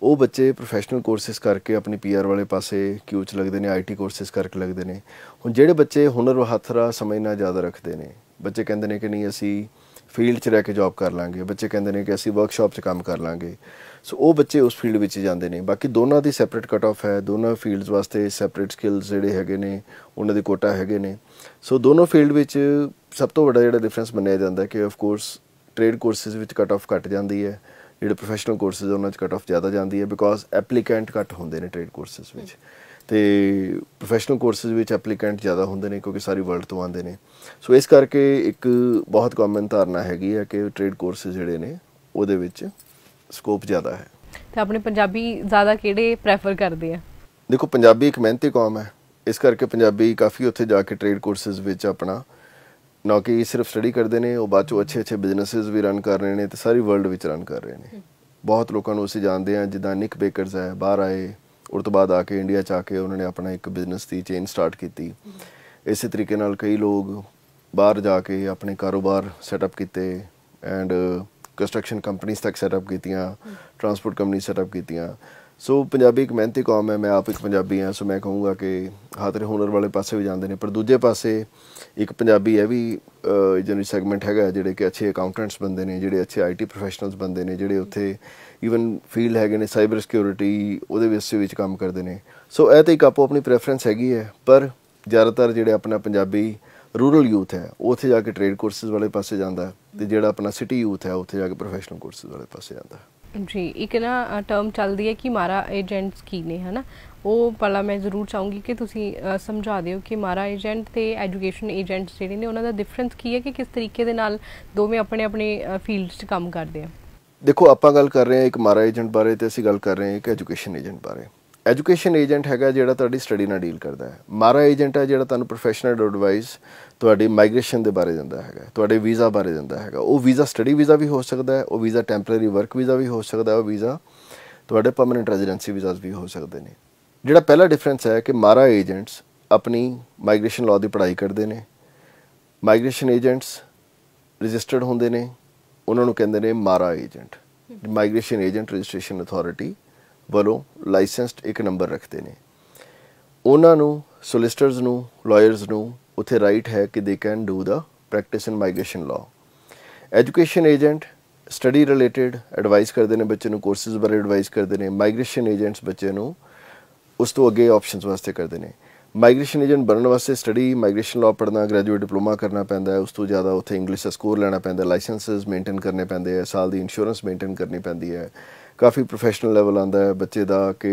ਉਹ ਬੱਚੇ ਪ੍ਰੋਫੈਸ਼ਨਲ ਕੋਰਸਸ ਕਰਕੇ ਆਪਣੀ ਪੀਆਰ ਵਾਲੇ ਪਾਸੇ ਕਿਉਂ ਚ ਲੱਗਦੇ ਨੇ ਆਈਟੀ ਕੋਰਸਸ ਕਰਕੇ ਲੱਗਦੇ ਨੇ ਹੁਣ ਜਿਹੜੇ ਬੱਚੇ ਹੁਨਰ ਹੱਥਰਾ ਸਮਝਣਾ ਜ਼ਿਆਦਾ ਰੱਖਦੇ ਨੇ ਬੱਚੇ ਕਹਿੰਦੇ ਨੇ ਕਿ ਨਹੀਂ ਅਸੀਂ ਫੀਲਡ 'ਚ ਰਹਿ ਕੇ ਜੌਬ ਕਰ ਲਾਂਗੇ ਬੱਚੇ ਕਹਿੰਦੇ ਨੇ ਕਿ ਅਸੀਂ ਵਰਕਸ਼ਾਪ 'ਚ ਕੰਮ ਕਰ ਲਾਂਗੇ ਸੋ ਉਹ ਬੱਚੇ ਉਸ ਫੀਲਡ ਵਿੱਚ ਜਾਂਦੇ ਨੇ ਬਾਕੀ ਦੋਨਾਂ ਦੀ ਸੈਪਰੇਟ ਕਟ ਆਫ ਹੈ ਦੋਨਾਂ ਫੀਲਡਸ ਵਾਸਤੇ ਸੈਪਰੇਟ ਸਕਿੱਲਸ ਜਿਹੜੇ ਹੈਗੇ ਨੇ ਉਹਨਾਂ ਦੇ ਕੋਟਾ ਹੈਗੇ ਨੇ ਸੋ ਦੋਨੋਂ ਫੀਲਡ ਵਿੱਚ ਸਭ ਤੋਂ ਵੱਡਾ ਜਿਹੜਾ ਡਿਫਰੈਂਸ ਮੰਨਿਆ ਜਾਂਦਾ ਕਿ ਆਫ ਕੋਰਸ ਟ੍ਰੇਡ ਕੋਰਸਿਸ ਵਿੱਚ ਕਟ ਆਫ ਘਟ ਜਾਂਦੀ ਹੈ ਜਿਹੜੇ ਪ੍ਰੋਫੈਸ਼ਨਲ ਕੋਰਸਿਸ ਉਹਨਾਂ 'ਚ ਕਟ ਆਫ ਜ਼ਿਆਦਾ ਜਾਂਦੀ ਹੈ ਬਿਕੋਜ਼ ਐਪਲੀਕੈਂਟ ਘਟ ਹੁੰਦੇ ਨੇ ਟ੍ਰੇਡ ਕੋਰਸਿਸ ਵਿੱਚ ਤੇ ਪ੍ਰੋਫੈਸ਼ਨਲ ਕੋਰਸਸ ਵਿੱਚ ਐਪਲੀਕੈਂਟ ਜ਼ਿਆਦਾ ਹੁੰਦੇ ਨੇ ਕਿਉਂਕਿ ਸਾਰੀ ਵਰਲਡ ਤੋਂ ਆਉਂਦੇ ਨੇ ਸੋ ਇਸ ਕਰਕੇ ਇੱਕ ਬਹੁਤ ਕਾਮਨ ਧਾਰਨਾ ਹੈਗੀ ਹੈ ਕਿ ਟ੍ਰੇਡ ਕੋਰਸਸ ਜਿਹੜੇ ਨੇ ਉਹਦੇ ਵਿੱਚ ਸਕੋਪ ਜ਼ਿਆਦਾ ਹੈ ਤੇ ਆਪਣੇ ਪੰਜਾਬੀ ਜ਼ਿਆਦਾ ਕਿਹੜੇ ਪ੍ਰੈਫਰ ਕਰਦੇ ਆ ਦੇਖੋ ਪੰਜਾਬੀ ਇੱਕ ਮਿਹਨਤੀ ਕੌਮ ਹੈ ਇਸ ਕਰਕੇ ਪੰਜਾਬੀ ਕਾਫੀ ਉੱਥੇ ਜਾ ਕੇ ਟ੍ਰੇਡ ਕੋਰਸਸ ਵਿੱਚ ਆਪਣਾ ਨਾ ਕਿ ਸਿਰਫ ਸਟੱਡੀ ਕਰਦੇ ਨੇ ਉਹ ਬਾਅਦ ਚੋਂ ਅੱਛੇ ਅੱਛੇ ਬਿਜ਼ਨੈਸਸ ਵੀ ਰਨ ਕਰ ਰਹੇ ਨੇ ਤੇ ਸਾਰੀ ਵਰਲਡ ਵਿੱਚ ਰਨ ਕਰ ਰਹੇ ਨੇ ਬਹੁਤ ਲੋਕਾਂ ਨੂੰ ਅਸੀਂ ਜਾਣਦੇ ਆ ਜਿੱਦਾਂ ਨਿਕ ਬੇਕਰਸ ਹੈ ਬਾਹਰ ਆਏ ਉਸ ਤੋਂ ਬਾਅਦ ਆ ਕੇ ਇੰਡੀਆ ਚ ਆ ਕੇ ਉਹਨਾਂ ਨੇ ਆਪਣਾ ਇੱਕ ਬਿਜ਼ਨਸ ਦੀ ਚੇਨ ਸਟਾਰਟ ਕੀਤੀ ਇਸੇ ਤਰੀਕੇ ਨਾਲ ਕਈ ਲੋਕ ਬਾਹਰ ਜਾ ਕੇ ਆਪਣੇ ਕਾਰੋਬਾਰ ਸੈਟਅਪ ਕੀਤੇ ਐਂਡ ਕੰਸਟਰਕਸ਼ਨ ਕੰਪਨੀਆਂ ਤੱਕ ਸੈਟਅਪ ਕੀਤੀਆਂ ਟਰਾਂਸਪੋਰਟ ਕੰਪਨੀ ਸੈਟਅਪ ਕੀਤੀਆਂ ਸੋ ਪੰਜਾਬੀ ਇੱਕ ਮਿਹਨਤੀ ਕੌਮ ਹੈ ਮੈਂ ਆਪ ਇੱਕ ਪੰਜਾਬੀ ਹਾਂ ਸੋ ਮੈਂ ਕਹੂੰਗਾ ਕਿ ਹਾਤਰੇ ਹੁਨਰ ਵਾਲੇ ਪਾਸੇ ਵੀ ਜਾਂਦੇ ਨੇ ਪਰ ਦੂਜੇ ਪਾਸੇ ਇੱਕ ਪੰਜਾਬੀ ਹੈ ਵੀ ਜਨਰਲ ਸੈਗਮੈਂਟ ਹੈਗਾ ਜਿਹੜੇ ਕਿ ਅੱਛੇ ਅਕਾਊਂਟੈਂਟਸ ਬੰਦੇ ਨੇ ਜਿਹੜੇ ਅੱਛੇ ਆਈਟੀ ਪ੍ਰੋਫੈਸ਼ਨਲਸ ਬੰਦੇ ਨੇ ਜਿਹੜੇ ਉੱਥੇ ਈਵਨ ਫੀਲਡ ਹੈਗੇ ਨੇ ਸਾਈਬਰ ਸਿਕਿਉਰਿਟੀ ਉਹਦੇ ਵਿੱਚ ਵਿੱਚ ਕੰਮ ਕਰਦੇ ਨੇ ਸੋ ਇਹ ਤੇ ਇੱਕ ਆਪੋ ਆਪਣੀ ਪ੍ਰੈਫਰੈਂਸ ਹੈਗੀ ਹੈ ਪਰ ਜ਼ਿਆਦਾਤਰ ਜਿਹੜੇ ਆਪਣਾ ਪੰਜਾਬੀ ਰੂਰਲ ਯੂਥ ਹੈ ਉੱਥੇ ਜਾ ਕੇ ਟ੍ਰੇਡ ਕੋਰਸਸ ਵਾਲੇ ਪਾਸੇ ਜਾਂਦਾ ਤੇ ਜਿਹੜਾ ਆਪਣਾ ਸਿਟੀ ਯੂਥ ਹੈ ਉੱਥੇ ਜਾ ਕੇ ਪ੍ਰੋਫੈਸ਼ਨਲ ਕੋਰਸਸ ਵਾਲੇ ਪਾਸੇ ਜਾਂਦਾ ਜੀ ਇੱਕ ਨਾ ਟਰਮ ਚੱਲਦੀ ਹੈ ਕਿ ਮਾਰਾ ਏਜੰਟਸ ਕੀ ਨੇ ਹਨਾ ਉਹ ਪਹਿਲਾਂ ਮੈਂ ਜ਼ਰੂਰ ਚਾਹੂੰਗੀ ਕਿ ਤੁਸੀਂ ਸਮਝਾ ਦਿਓ ਕਿ ਮਾਰਾ ਏਜੰਟ ਤੇ ਐਜੂਕੇਸ਼ਨ ਏਜੰਟਸ ਜਿਹੜੇ ਨੇ ਉਹਨਾਂ ਦਾ ਡਿਫਰੈਂਸ ਕੀ ਹੈ ਕਿ ਕਿਸ ਤਰੀਕੇ ਦੇ ਨਾਲ ਦੋਵੇਂ ਆਪਣੇ ਆਪਣੇ ਫੀਲਡਸ 'ਚ ਕੰਮ ਕਰਦੇ ਆ ਦੇਖੋ ਆਪਾਂ ਗੱਲ ਕਰ ਰਹੇ ਹਾਂ ਇੱਕ ਮਾਰਾ ਏਜੰਟ ਬਾਰੇ ਤੇ ਅਸੀਂ ਗੱਲ ਕਰ ਰਹੇ ਹਾਂ ਇੱਕ ਐਜੂਕੇਸ਼ਨ ਏਜੰਟ ਬਾਰੇ ਐਜੂਕੇਸ਼ਨ ਏਜੰਟ ਹੈਗਾ ਜਿਹੜਾ ਤੁਹਾਡੀ ਸਟੱਡੀ ਨਾਲ ਡੀਲ ਕਰਦਾ ਹੈ ਮਾਰਾ ਏਜੰਟ ਹੈ ਜਿਹੜਾ ਤੁਹਾਨੂੰ ਪ੍ਰੋਫੈਸ਼ਨਲ ਐਡਵਾਈਸ ਤੁਹਾਡੀ ਮਾਈਗ੍ਰੇਸ਼ਨ ਦੇ ਬਾਰੇ ਦਿੰਦਾ ਹੈਗਾ ਤੁਹਾਡੇ ਵੀਜ਼ਾ ਬਾਰੇ ਦਿੰਦਾ ਹੈਗਾ ਉਹ ਵੀਜ਼ਾ ਸਟੱਡੀ ਵੀਜ਼ਾ ਵੀ ਹੋ ਸਕਦਾ ਹੈ ਉਹ ਵੀਜ਼ਾ ਟੈਂਪਰੇਰੀ ਵਰਕ ਵੀਜ਼ਾ ਵੀ ਹੋ ਸਕਦਾ ਹੈ ਉਹ ਵੀਜ਼ਾ ਤੁਹਾਡੇ ਪਰਮਨੈਂਟ ਰੈਜ਼ੀਡੈਂਸੀ ਵੀਜ਼ਾਸ ਵੀ ਹੋ ਸਕਦੇ ਨੇ ਜਿਹੜਾ ਪਹਿਲਾ ਡਿਫਰੈਂਸ ਹੈ ਕਿ ਮਾਰਾ ਏਜੰਟਸ ਆਪਣੀ ਮਾਈਗ੍ਰੇਸ਼ਨ ਲਾਅ ਦੀ ਪੜ੍ਹਾਈ ਕਰਦੇ ਨੇ ਮਾਈਗ੍ਰੇਸ਼ਨ ਏਜੰਟਸ ਰਜਿਸਟਰਡ ਹੁੰਦੇ ਨੇ ਉਹਨਾਂ ਨੂੰ ਕਹਿੰਦੇ ਨੇ MARA agent migration agent registration authority ਵੱਲੋਂ ਲਾਇਸੈਂਸਡ ਇੱਕ ਨੰਬਰ ਰੱਖਦੇ ਨੇ ਉਹਨਾਂ ਨੂੰ ਸੋਲਿਸਟਰਸ ਨੂੰ ਲਾਇਰਸ ਨੂੰ ਉਥੇ ਰਾਈਟ ਹੈ ਕਿ they can do the practice in migration law education agent study related advice ਕਰਦੇ ਨੇ ਬੱਚੇ ਨੂੰ ਕੋਰਸਸ ਬਾਰੇ ਐਡਵਾਈਸ ਕਰਦੇ ਨੇ ਮਾਈਗ੍ਰੇਸ਼ਨ ਏਜੰਟਸ ਬੱਚੇ ਨੂੰ ਉਸ ਤੋਂ ਅੱਗੇ ਆਪਸ਼ਨਸ ਵਾਸਤੇ ਕਰਦੇ ਨੇ ਮਾਈਗ੍ਰੇਸ਼ਨ ਏਜੰਟ ਬਣਨ ਵਾਸਤੇ ਸਟੱਡੀ ਮਾਈਗ੍ਰੇਸ਼ਨ ਲਾਅ ਪੜਨਾ ਗ੍ਰੈਜੂਏਟ ਡਿਪਲੋਮਾ ਕਰਨਾ ਪੈਂਦਾ ਹੈ ਉਸ ਤੋਂ ਜ਼ਿਆਦਾ ਉੱਥੇ ਇੰਗਲਿਸ਼ ਦਾ ਸਕੋਰ ਲੈਣਾ ਪੈਂਦਾ ਲਾਇਸੈਂਸਸ ਮੇਨਟੇਨ ਕਰਨੇ ਪੈਂਦੇ ਆ ਸਾਲ ਦੀ ਇੰਸ਼ੋਰੈਂਸ ਮੇਨਟੇਨ ਕਰਨੀ ਪੈਂਦੀ ਹੈ ਕਾਫੀ ਪ੍ਰੋਫੈਸ਼ਨਲ ਲੈਵਲ ਆਂਦਾ ਹੈ ਬੱਚੇ ਦਾ ਕਿ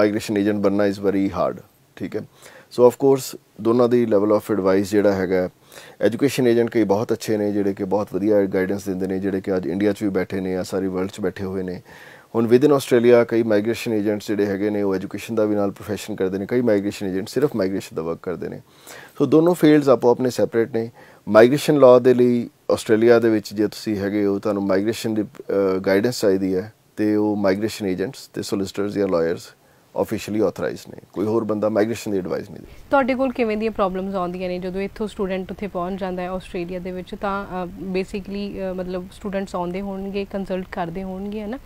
ਮਾਈਗ੍ਰੇਸ਼ਨ ਏਜੰਟ ਬਣਨਾ ਇਜ਼ ਵੈਰੀ ਹਾਰਡ ਠੀਕ ਹੈ ਸੋ ਆਫ ਕੋਰਸ ਦੋਨਾਂ ਦੀ ਲੈਵਲ ਆਫ ਐਡਵਾਈਸ ਜਿਹੜਾ ਹੈਗਾ ਐਜੂਕੇਸ਼ਨ ਏਜੰਟ ਕਈ ਬਹੁਤ ਅੱਛੇ ਨੇ ਜਿਹੜੇ ਕਿ ਬਹੁਤ ਵਧੀਆ ਗਾਈਡੈਂਸ ਦਿੰਦੇ ਨੇ ਜਿਹੜੇ ਕਿ ਅੱਜ ਇੰਡੀਆ 'ਚ ਵੀ ਬੈਠੇ ਨੇ ਆ ਸਾਰੀ ਵਰਲਡ 'ਚ ਬੈਠੇ ਹੋਏ ਨੇ ਹੁਣ ਵਿਦਨ ਆਸਟ੍ਰੇਲੀਆ ਕਈ ਮਾਈਗ੍ਰੇਸ਼ਨ ਏਜੰਟਸ ਜਿਹੜੇ ਹੈਗੇ ਨੇ ਉਹ ਐਜੂਕੇਸ਼ਨ ਦਾ ਵੀ ਨਾਲ ਪ੍ਰੋਫੈਸ਼ਨ ਕਰਦੇ ਨੇ ਕਈ ਮਾਈਗ੍ਰੇਸ਼ਨ ਏਜੰਟ ਸਿਰਫ ਮਾਈਗ੍ਰੇਸ਼ਨ ਦਾ ਵਰਕ ਕਰਦੇ ਨੇ ਸੋ ਦੋਨੋਂ ਫੀਲਡਸ ਆਪੋ ਆਪਣੇ ਸੈਪਰੇਟ ਨੇ ਮਾਈਗ੍ਰੇਸ਼ਨ ਲਾਅ ਦੇ ਲਈ ਆਸਟ੍ਰੇਲੀਆ ਦੇ ਵਿੱਚ ਜੇ ਤੁਸੀਂ ਹੈਗੇ ਹੋ ਤੁਹਾਨੂੰ ਮਾਈਗ੍ਰੇਸ਼ਨ ਦੀ ਗਾਈਡੈਂਸ ਚਾਹੀਦੀ ਹੈ ਤੇ ਉਹ ਮਾਈਗ੍ਰੇਸ਼ਨ ਏਜੰਟਸ ਤੇ ਸੋਲਿਸਟਰਸ ਜਾਂ ਲਾਇਰਸ ਆਫੀਸ਼ੀਅਲੀ ਆਥੋਰਾਈਜ਼ਡ ਨੇ ਕੋਈ ਹੋਰ ਬੰਦਾ ਮਾਈਗ੍ਰੇਸ਼ਨ ਦੀ ਐਡਵਾਈਸ ਨਹੀਂ ਦੇ ਤੁਹਾਡੇ ਕੋਲ ਕਿਵੇਂ ਦੀਆਂ ਪ੍ਰੋਬਲਮਸ ਆਉਂਦੀਆਂ ਨੇ ਜਦੋਂ ਇੱਥੋਂ ਸਟੂਡੈਂਟ ਉੱਥੇ ਪਹੁੰਚ ਜਾਂਦਾ ਹੈ ਆਸਟ੍ਰੇਲੀਆ ਦੇ ਵਿੱਚ ਤਾਂ ਬੇਸਿਕਲੀ ਮਤਲਬ ਸਟੂਡੈਂਟਸ ਆਉਂਦੇ ਹੋਣਗੇ ਕੰਸਲਟ ਕਰਦੇ ਹੋਣਗੇ ਹੈ ਨਾ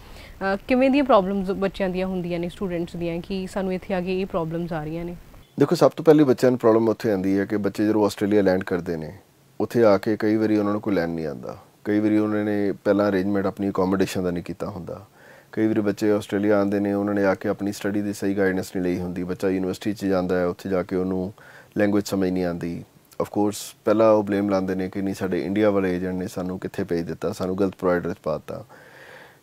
ਕਿਵੇਂ ਦੀਆਂ ਪ੍ਰੋਬਲਮਸ ਬੱਚਿਆਂ ਦੀਆਂ ਹੁੰਦੀਆਂ ਨੇ ਸਟੂਡੈਂਟਸ ਦੀਆਂ ਕਿ ਸਾਨੂੰ ਇੱਥੇ ਆ ਕੇ ਇਹ ਪ੍ਰੋਬਲਮਸ ਆ ਰਹੀਆਂ ਨੇ ਦੇਖੋ ਸਭ ਤੋਂ ਪਹਿਲੀ ਬੱਚਿਆਂ ਨੂੰ ਪ੍ਰੋਬਲਮ ਉੱਥੇ ਆਉਂਦੀ ਹੈ ਕਿ ਬੱਚੇ ਜਦੋਂ ਆਸਟ੍ਰੇਲੀਆ ਲੈਂਡ ਕਰਦੇ ਨੇ ਉੱਥੇ ਆ ਕੇ ਕਈ ਵਾਰੀ ਉਹਨਾਂ ਨੂੰ ਕੋਈ ਲੈਂਡ ਨਹੀਂ ਆਉਂਦਾ ਕਈ ਵਾਰੀ ਉਹਨਾਂ ਨੇ ਪਹਿਲਾਂ ਅਰੇਂਜਮੈਂਟ ਆਪਣੀ ਅਕੋਮੋਡੇਸ਼ਨ ਦਾ ਨਹੀਂ ਕੀਤਾ ਹੁੰਦਾ ਕਈ ਵਾਰ ਬੱਚੇ ਆਸਟ੍ਰੇਲੀਆ ਆਉਂਦੇ ਨੇ ਉਹਨਾਂ ਨੇ ਆ ਕੇ ਆਪਣੀ ਸਟੱਡੀ ਦੀ ਸਹੀ ਗਾਈਡੈਂਸ ਨਹੀਂ ਲਈ ਹੁੰਦੀ ਬੱਚਾ ਯੂਨੀਵਰਸਿਟੀ 'ਚ ਜਾਂਦਾ ਹੈ ਉੱਥੇ ਜਾ ਕੇ ਉਹਨੂੰ ਲੈਂਗੁਏਜ ਸਮਝ ਨਹੀਂ ਆਉਂਦੀ ਆਫ ਕੋਰਸ ਪਹਿਲਾਂ ਉਹ ਬਲੇਮ ਲਾਉਂਦੇ ਨੇ ਕਿ ਨਹੀਂ ਸਾਡੇ ਇੰਡੀਆ ਵਾਲੇ ਏਜੰਟ ਨੇ ਸਾਨੂੰ ਕਿੱਥੇ ਭੇਜ ਦਿੱਤਾ ਸਾਨੂੰ ਗਲਤ ਪ੍ਰੋਵਾਈਡਰ 'ਚ ਪਾਤਾ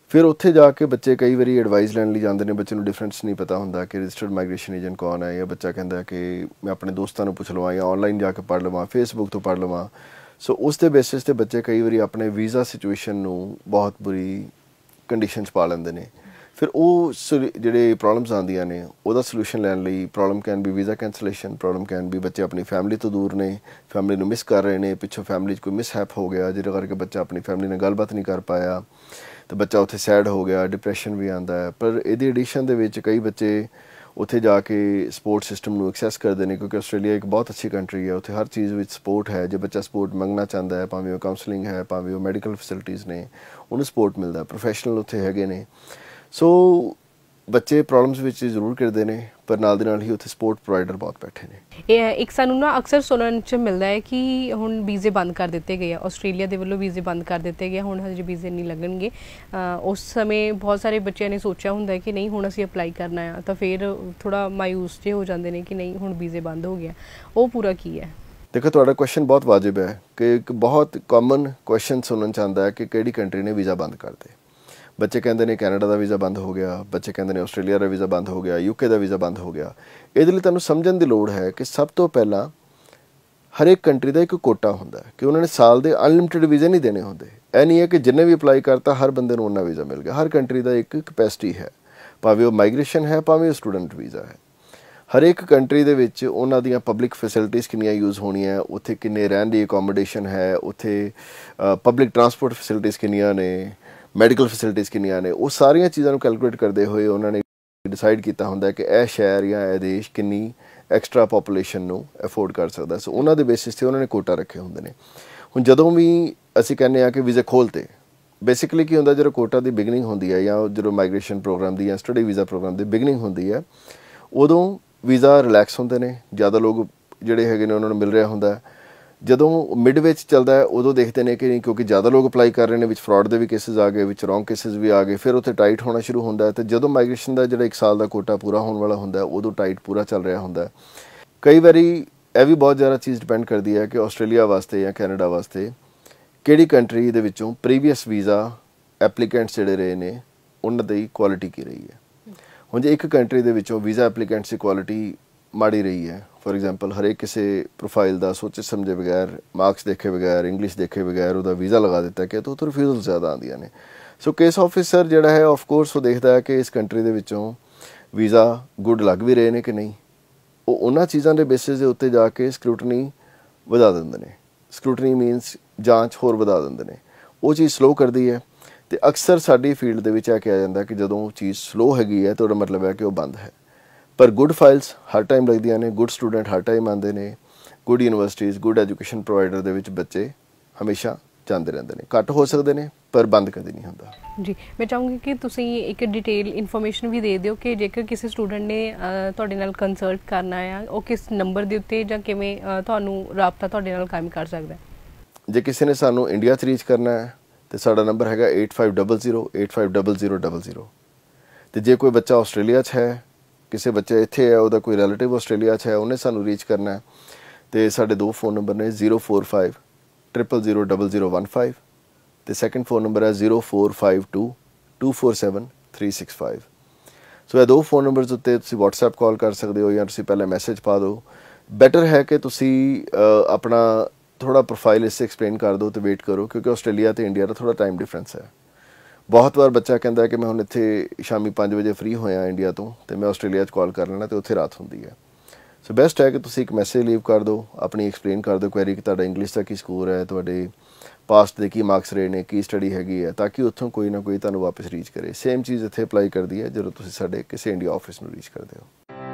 ਫਿਰ ਉੱਥੇ ਜਾ ਕੇ ਬੱਚੇ ਕਈ ਵਾਰੀ ਐਡਵਾਈਸ ਲੈਣ ਲਈ ਜਾਂਦੇ ਨੇ ਬੱਚੇ ਨੂੰ ਡਿਫਰੈਂਸ ਨਹੀਂ ਪਤਾ ਹੁੰਦਾ ਕਿ ਰਜਿਸਟਰਡ ਮਾਈਗ੍ਰੇਸ਼ਨ ਏਜੰਟ ਕੌਣ ਹੈ ਜਾਂ ਬੱਚਾ ਕਹਿੰਦਾ ਕਿ ਮੈਂ ਆਪਣੇ ਦੋਸਤਾਂ ਨੂੰ ਪੁੱਛ ਲਵਾਂ ਜਾਂ ਆਨਲਾਈਨ ਜਾ ਕੇ ਪੜ੍ਹ ਲਵਾਂ ਫੇਸਬੁੱਕ ਤੋਂ ਪੜ੍ਹ ਲਵਾਂ ਸੋ ਉਸ ਦੇ ਬੇਸਿਸ ਤੇ ਬੱਚੇ ਕਈ ਵਾਰੀ ਆਪਣੇ ਵੀਜ਼ਾ ਸਿਚੁਏਸ਼ਨ ਨੂੰ ਬਹੁਤ ਬੁਰੀ ਕੰਡੀਸ਼ਨਸ ਪਾ ਲੈਂਦੇ ਨੇ ਫਿਰ ਉਹ ਜਿਹੜੇ ਪ੍ਰੋਬਲਮਸ ਆਉਂਦੀਆਂ ਨੇ ਉਹਦਾ ਸੋਲੂਸ਼ਨ ਲੈਣ ਲਈ problem can be visa cancellation problem can be ਬੱਚੇ ਆਪਣੀ ਫੈਮਿਲੀ ਤੋਂ ਦੂਰ ਨੇ ਫੈਮਿਲੀ ਨੂੰ ਮਿਸ ਕਰ ਰਹੇ ਨੇ ਪਿੱਛੋਂ ਫੈਮਿਲੀ 'ਚ ਕੋਈ ਮਿਸਹੈਪ ਹੋ ਗਿਆ ਜਿਹਦੇ ਕਰਕੇ ਬੱਚਾ ਆਪਣੀ ਫੈਮਿਲੀ ਨਾਲ ਗੱਲਬਾਤ ਨਹੀਂ ਕਰ ਪਾਇਆ ਤੇ ਬੱਚਾ ਉੱਥੇ ਸੈਡ ਹੋ ਗਿਆ ਡਿਪਰੈਸ਼ਨ ਵੀ ਆਂਦਾ ਹੈ ਪਰ ਇਹਦੀ ਐਡੀਸ਼ਨ ਦੇ ਵਿੱਚ ਕਈ ਬੱਚੇ ਉੱਥੇ ਜਾ ਕੇ ਸਪੋਰਟ ਸਿਸਟਮ ਨੂੰ ਐਕਸੈਸ ਕਰਦੇ ਨੇ ਕਿਉਂਕਿ ਆਸਟ੍ਰੇਲੀਆ ਇੱਕ ਬਹੁਤ ਅੱਛੀ ਕੰਟਰੀ ਹੈ ਉੱਥੇ ਹਰ ਚੀਜ਼ ਵਿੱਚ ਸਪੋਰਟ ਹੈ ਜੇ ਬੱਚਾ ਸਪੋਰਟ ਮੰਗਣਾ ਚਾਹੁੰਦਾ ਹੈ ਭਾਵੇਂ ਉਹ ਕਾਉਂਸਲਿੰਗ ਹੈ ਭਾਵੇਂ ਉਹ ਮੈਡੀਕਲ ਫੈਸਿਲਿਟੀਆਂ ਨੇ ਉਹਨੂੰ ਸਪੋਰਟ ਮਿਲਦਾ ਪ੍ਰੋਫੈਸ਼ਨਲ ਉੱਥੇ ਹੈਗੇ ਨੇ ਸੋ ਬੱਚੇ ਪ੍ਰੋਬਲਮਸ ਵਿੱਚ ਜ਼ਰੂਰ ਕਰਦੇ ਨੇ ਪਰ ਨਾਲ ਦੇ ਨਾਲ ਹੀ ਉੱਥੇ ਸਪੋਰਟ ਪ੍ਰੋਵਾਈਡਰ ਬਹੁਤ ਬੈਠੇ ਨੇ ਇਹ ਇੱਕ ਸਾਨੂੰ ਨਾ ਅਕਸਰ ਸੁਣਨ ਚ ਮਿਲਦਾ ਹੈ ਕਿ ਹੁਣ ਵੀਜ਼ੇ ਬੰਦ ਕਰ ਦਿੱਤੇ ਗਏ ਆ ਆਸਟ੍ਰੇਲੀਆ ਦੇ ਵੱਲੋਂ ਵੀਜ਼ੇ ਬੰਦ ਕਰ ਦਿੱਤੇ ਗਏ ਹੁਣ ਹਜੇ ਵੀਜ਼ੇ ਨਹੀਂ ਲੱਗਣਗੇ ਉਸ ਸਮੇਂ ਬਹੁਤ ਸਾਰੇ ਬੱਚਿਆਂ ਨੇ ਸੋਚਿਆ ਹੁੰਦਾ ਹੈ ਕਿ ਨਹੀਂ ਹੁਣ ਅਸੀਂ ਅਪਲਾਈ ਕਰਨਾ ਆ ਤਾਂ ਫਿਰ ਥੋੜਾ ਮਾਇੂਸ ਜੇ ਹੋ ਜਾਂਦੇ ਨੇ ਕਿ ਨਹੀਂ ਹੁਣ ਵੀਜ਼ੇ ਬੰਦ ਹੋ ਗਿਆ ਉਹ ਪੂਰਾ ਕੀ ਹੈ ਦੇਖੋ ਤੁਹਾਡਾ ਕੁਐਸਚਨ ਬਹੁਤ ਵਾਜਿਬ ਹੈ ਕਿ ਇੱਕ ਬਹੁਤ ਕਾਮਨ ਕੁਐਸਚਨ ਸੁਣਨ ਚ ਆਂਦਾ ਹੈ ਕਿ ਕਿਹੜੀ ਕੰਟਰੀ ਨੇ ਵੀਜ਼ਾ ਬੰਦ ਕਰ ਦਿੱਤੇ ਬੱਚੇ ਕਹਿੰਦੇ ਨੇ ਕੈਨੇਡਾ ਦਾ ਵੀਜ਼ਾ ਬੰਦ ਹੋ ਗਿਆ ਬੱਚੇ ਕਹਿੰਦੇ ਨੇ ਆਸਟ੍ਰੇਲੀਆ ਦਾ ਵੀਜ਼ਾ ਬੰਦ ਹੋ ਗਿਆ ਯੂਕੇ ਦਾ ਵੀਜ਼ਾ ਬੰਦ ਹੋ ਗਿਆ ਇਹਦੇ ਲਈ ਤੁਹਾਨੂੰ ਸਮਝਣ ਦੀ ਲੋੜ ਹੈ ਕਿ ਸਭ ਤੋਂ ਪਹਿਲਾਂ ਹਰੇਕ ਕੰਟਰੀ ਦਾ ਇੱਕ ਕੋਟਾ ਹੁੰਦਾ ਹੈ ਕਿ ਉਹਨਾਂ ਨੇ ਸਾਲ ਦੇ ਅਨਲਿਮਿਟਿਡ ਵੀਜ਼ੇ ਨਹੀਂ ਦੇਣੇ ਹੁੰਦੇ ਐ ਨਹੀਂ ਹੈ ਕਿ ਜਿੰਨੇ ਵੀ ਅਪਲਾਈ ਕਰਤਾ ਹਰ ਬੰਦੇ ਨੂੰ ਉਹਨਾਂ ਵੀਜ਼ਾ ਮਿਲ ਗਿਆ ਹਰ ਕੰਟਰੀ ਦਾ ਇੱਕ ਕਪੈਸਿਟੀ ਹੈ ਭਾਵੇਂ ਉਹ ਮਾਈਗ੍ਰੇਸ਼ਨ ਹੈ ਭਾਵੇਂ ਉਹ ਸਟੂਡੈਂਟ ਵੀਜ਼ਾ ਹੈ ਹਰੇਕ ਕੰਟਰੀ ਦੇ ਵਿੱਚ ਉਹਨਾਂ ਦੀਆਂ ਪਬਲਿਕ ਫੈਸਿਲਿਟੀਆਂ ਕਿੰਨੀਆਂ ਯੂਜ਼ ਹੋਣੀਆਂ ਉੱਥੇ ਕਿੰਨੇ ਰਹਿਣ ਦੀ ਅਕੋਮੋਡੇਸ਼ਨ ਹੈ ਉੱਥੇ ਪਬਲਿਕ ਟਰਾਂਸਪੋਰਟ ਫੈਸਿਲਿਟੀਆਂ ਕਿੰਨੀਆਂ ਨੇ ਮੈਡੀਕਲ ਫੈਸਿਲਿਟੀਆਂ ਕਿੰਨੀਆਂ ਨੇ ਉਹ ਸਾਰੀਆਂ ਚੀਜ਼ਾਂ ਨੂੰ ਕੈਲਕੂਲੇਟ ਕਰਦੇ ਹੋਏ ਉਹਨਾਂ ਨੇ ਡਿਸਾਈਡ ਕੀਤਾ ਹੁੰਦਾ ਕਿ ਇਹ ਸ਼ਹਿਰ ਜਾਂ ਇਹ ਦੇਸ਼ ਕਿੰਨੀ ਐਕਸਟਰਾ ਪੋਪੂਲੇਸ਼ਨ ਨੂੰ ਅਫੋਰਡ ਕਰ ਸਕਦਾ ਸੋ ਉਹਨਾਂ ਦੇ ਬੇਸਿਸ ਤੇ ਉਹਨਾਂ ਨੇ ਕੋਟਾ ਰੱਖੇ ਹੁੰਦੇ ਨੇ ਹੁਣ ਜਦੋਂ ਵੀ ਅਸੀਂ ਕਹਿੰਦੇ ਆ ਕਿ ਵੀਜ਼ਾ ਖੋਲਤੇ ਬੇਸਿਕਲੀ ਕੀ ਹੁੰਦਾ ਜਦੋਂ ਕੋਟਾ ਦੀ ਬਿਗਨਿੰਗ ਹੁੰਦੀ ਹੈ ਜਾਂ ਜਦੋਂ ਮਾਈਗ੍ਰੇਸ਼ਨ ਪ੍ਰੋਗਰਾਮ ਦੀ ਜਾਂ ਸਟੱਡੀ ਵੀਜ਼ਾ ਪ੍ਰੋਗਰਾਮ ਦੀ ਬਿਗਨਿੰਗ ਹੁੰਦੀ ਹੈ ਉਦੋਂ ਵੀਜ਼ਾ ਰਿਲੈਕਸ ਹੁੰਦੇ ਨੇ ਜ਼ਿਆਦਾ ਲੋਕ ਜਿਹੜੇ ਹੈਗੇ ਨੇ ਉਹਨਾਂ ਨੂੰ ਮਿਲ ਰਿਹਾ ਹੁੰਦਾ ਹੈ ਜਦੋਂ ਮਿਡ ਵਿੱਚ ਚੱਲਦਾ ਹੈ ਉਦੋਂ ਦੇਖਦੇ ਨੇ ਕਿ ਕਿਉਂਕਿ ਜ਼ਿਆਦਾ ਲੋਕ ਅਪਲਾਈ ਕਰ ਰਹੇ ਨੇ ਵਿੱਚ ਫਰਾਡ ਦੇ ਵੀ ਕੇਸਸ ਆ ਗਏ ਵਿੱਚ ਰੋਂਗ ਕੇਸਸ ਵੀ ਆ ਗਏ ਫਿਰ ਉੱਥੇ ਟਾਈਟ ਹੋਣਾ ਸ਼ੁਰੂ ਹੁੰਦਾ ਹੈ ਤੇ ਜਦੋਂ ਮਾਈਗ੍ਰੇਸ਼ਨ ਦਾ ਜਿਹੜਾ 1 ਸਾਲ ਦਾ ਕੋਟਾ ਪੂਰਾ ਹੋਣ ਵਾਲਾ ਹੁੰਦਾ ਹੈ ਉਦੋਂ ਟਾਈਟ ਪੂਰਾ ਚੱਲ ਰਿਹਾ ਹੁੰਦਾ ਹੈ ਕਈ ਵਾਰੀ ਇਹ ਵੀ ਬਹੁਤ ਜ਼ਿਆਦਾ ਚੀਜ਼ ਡਿਪੈਂਡ ਕਰਦੀ ਹੈ ਕਿ ਆਸਟ੍ਰੇਲੀਆ ਵਾਸਤੇ ਜਾਂ ਕੈਨੇਡਾ ਵਾਸਤੇ ਕਿਹੜੀ ਕੰਟਰੀ ਦੇ ਵਿੱਚੋਂ ਪ੍ਰੀਵੀਅਸ ਵੀਜ਼ਾ ਐਪਲੀਕੈਂਟਸ ਜਿਹੜੇ ਰਹੇ ਨੇ ਉਹਨਾਂ ਦੀ ਕੁਆਲਿਟੀ ਕੀ ਰਹੀ ਹੈ ਹੁਣ ਜੇ ਇੱਕ ਕੰਟਰੀ ਦੇ ਵਿੱਚੋਂ ਵੀਜ਼ਾ ਐਪਲੀਕੈਂਟਸ ਦੀ ਕੁਆਲਿਟੀ ਮਾੜੀ ਰਹੀ ਹੈ ਫੋਰ ਐਗਜ਼ਾਮਪਲ ਹਰੇਕ ਕਿਸੇ ਪ੍ਰੋਫਾਈਲ ਦਾ ਸੋਚੇ ਸਮਝੇ ਬਗੈਰ ਮਾਰਕਸ ਦੇਖੇ ਬਗੈਰ ਇੰਗਲਿਸ਼ ਦੇਖੇ ਬਗੈਰ ਉਹਦਾ ਵੀਜ਼ਾ ਲਗਾ ਦਿੱਤਾ ਕਿ ਤੋ ਰਿਫਿਊਜ਼ਲ ਜ਼ਿਆਦਾ ਆਉਂਦੀਆਂ ਨੇ ਸੋ ਕੇਸ ਆਫੀਸਰ ਜਿਹੜਾ ਹੈ ਆਫ ਕੋਰਸ ਉਹ ਦੇਖਦਾ ਹੈ ਕਿ ਇਸ ਕੰਟਰੀ ਦੇ ਵਿੱਚੋਂ ਵੀਜ਼ਾ ਗੁੱਡ ਲੱਗ ਵੀ ਰਹੇ ਨੇ ਕਿ ਨਹੀਂ ਉਹ ਉਹਨਾਂ ਚੀਜ਼ਾਂ ਦੇ ਬੇਸਿਸ ਦੇ ਉੱਤੇ ਜਾ ਕੇ ਸਕਰੂਟਨੀ ਵਧਾ ਦਿੰਦੇ ਨੇ ਸਕਰੂਟਨੀ ਮੀਨਸ ਜਾਂਚ ਹੋਰ ਵਧਾ ਦਿੰਦੇ ਨੇ ਉਹ ਚੀਜ਼ ਸਲੋ ਕਰਦੀ ਹੈ ਤੇ ਅਕਸਰ ਸਾਡੀ ਫੀਲਡ ਦੇ ਵਿੱਚ ਆ ਕੇ ਆ ਜਾਂਦਾ ਕਿ ਜਦੋਂ ਚੀਜ਼ ਸਲੋ ਹੈਗੀ ਹੈ ਤਾਂ ਉਹਦਾ ਮਤਲਬ ਹੈ ਕਿ ਉਹ ਬੰਦ ਹੈ ਪਰ ਗੁੱਡ ਫਾਈਲਸ ਹਰ ਟਾਈਮ ਲੱਗਦੀਆਂ ਨੇ ਗੁੱਡ ਸਟੂਡੈਂਟ ਹਰ ਟਾਈਮ ਆਉਂਦੇ ਨੇ good universities good education provider ਦੇ ਵਿੱਚ ਬੱਚੇ ਹਮੇਸ਼ਾ ਜਾਂਦੇ ਰਹਿੰਦੇ ਨੇ ਘੱਟ ਹੋ ਸਕਦੇ ਨੇ ਪਰ ਬੰਦ ਕਦੇ ਨਹੀਂ ਹੁੰਦਾ ਜੀ ਮੈਂ ਚਾਹੂੰਗੀ ਕਿ ਤੁਸੀਂ ਇੱਕ ਡਿਟੇਲ ਇਨਫੋਰਮੇਸ਼ਨ ਵੀ ਦੇ ਦਿਓ ਕਿ ਜੇਕਰ ਕਿਸੇ ਸਟੂਡੈਂਟ ਨੇ ਤੁਹਾਡੇ ਨਾਲ ਕੰਸਲਟ ਕਰਨਾ ਆ ਉਹ ਕਿਸ ਨੰਬਰ ਦੇ ਉੱਤੇ ਜਾਂ ਕਿਵੇਂ ਤੁਹਾਨੂੰ ਰਾਬਤਾ ਤੁਹਾਡੇ ਨਾਲ ਕਾਇਮ ਕਰ ਸਕਦਾ ਜੇ ਕਿਸੇ ਨੇ ਸਾਨੂੰ ਇੰਡੀਆ 'ਚ ਰੀਚ ਕਰਨਾ ਹੈ ਤੇ ਸਾਡਾ ਨੰਬਰ ਹੈਗਾ 8500 850000 ਤੇ ਜੇ ਕੋਈ ਬੱਚਾ ਆਸਟ੍ਰੇਲੀਆ 'ਚ ਹੈ ਕਿਸੇ ਬੱਚਾ ਇੱਥੇ ਹੈ ਉਹਦਾ ਕੋਈ ਰਿਲੇਟਿਵ ਆਸਟ੍ਰੇਲੀਆ 'ਚ ਹੈ ਉਹਨੇ ਸਾਨੂੰ ਰੀਚ ਕਰਨਾ ਹੈ ਤੇ ਸਾਡੇ ਦੋ ਫੋਨ ਨੰਬਰ ਨੇ 045 3000015 ਤੇ ਸੈਕੰਡ ਫੋਨ ਨੰਬਰ ਹੈ 0452 247 365 ਸੋ ਇਹ ਦੋ ਫੋਨ ਨੰਬਰਸ ਉੱਤੇ ਤੁਸੀਂ WhatsApp ਕਾਲ ਕਰ ਸਕਦੇ ਹੋ ਜਾਂ ਤੁਸੀਂ ਪਹਿਲੇ ਮੈਸੇਜ ਪਾ ਦਿਓ ਬੈਟਰ ਹੈ ਕਿ ਤੁਸੀਂ ਆਪਣਾ ਥੋੜਾ ਪ੍ਰੋਫਾਈਲ ਇਸ ਐਕਸਪਲੇਨ ਕਰ ਦਿਓ ਤੇ ਵੇਟ ਕਰੋ ਕਿਉਂਕਿ ਆਸਟ੍ਰੇਲੀਆ ਤੇ ਇੰਡੀਆ ਦਾ ਥੋੜਾ ਟਾਈਮ ਡਿਫਰੈਂਸ ਹੈ ਬਹੁਤ ਵਾਰ ਬੱਚਾ ਕਹਿੰਦਾ ਕਿ ਮੈਂ ਹੁਣ ਇੱਥੇ ਸ਼ਾਮੀ 5 ਵਜੇ ਫ੍ਰੀ ਹੋਇਆ ਇੰਡੀਆ ਤੋਂ ਤੇ ਮੈਂ ਆਸਟ੍ਰੇਲੀਆ 'ਚ ਕਾਲ ਕਰ ਲੈਣਾ ਤੇ ਉੱਥੇ ਰਾਤ ਹੁੰਦੀ ਹੈ ਸੋ ਬੈਸਟ ਹੈ ਕਿ ਤੁਸੀਂ ਇੱਕ ਮੈਸੇਜ ਲੀਵ ਕਰ ਦਿਓ ਆਪਣੀ ਐਕਸਪਲੇਨ ਕਰ ਦਿਓ ਕੁਐਰੀ ਕਿ ਤੁਹਾਡਾ ਇੰਗਲਿਸ਼ ਦਾ ਕੀ ਸਕੋਰ ਹੈ ਤੁਹਾਡੇ ਪਾਸਟ ਦੇ ਕੀ ਮਾਰਕਸ ਰਹੇ ਨੇ ਕੀ ਸਟੱਡੀ ਹੈਗੀ ਹੈ ਤਾਂ ਕਿ ਉੱਥੋਂ ਕੋਈ ਨਾ ਕੋਈ ਤੁਹਾਨੂੰ ਵਾਪਸ ਰੀਚ ਕਰੇ ਸੇਮ ਚੀਜ਼ ਇੱਥੇ ਅਪਲਾਈ ਕਰਦੀ ਹੈ ਜਦੋਂ ਤੁਸੀਂ ਸਾਡੇ ਕਿਸੇ ਇੰਡੀਆ ਆਫਿਸ ਨੂੰ ਰੀਚ ਕਰਦੇ ਹੋ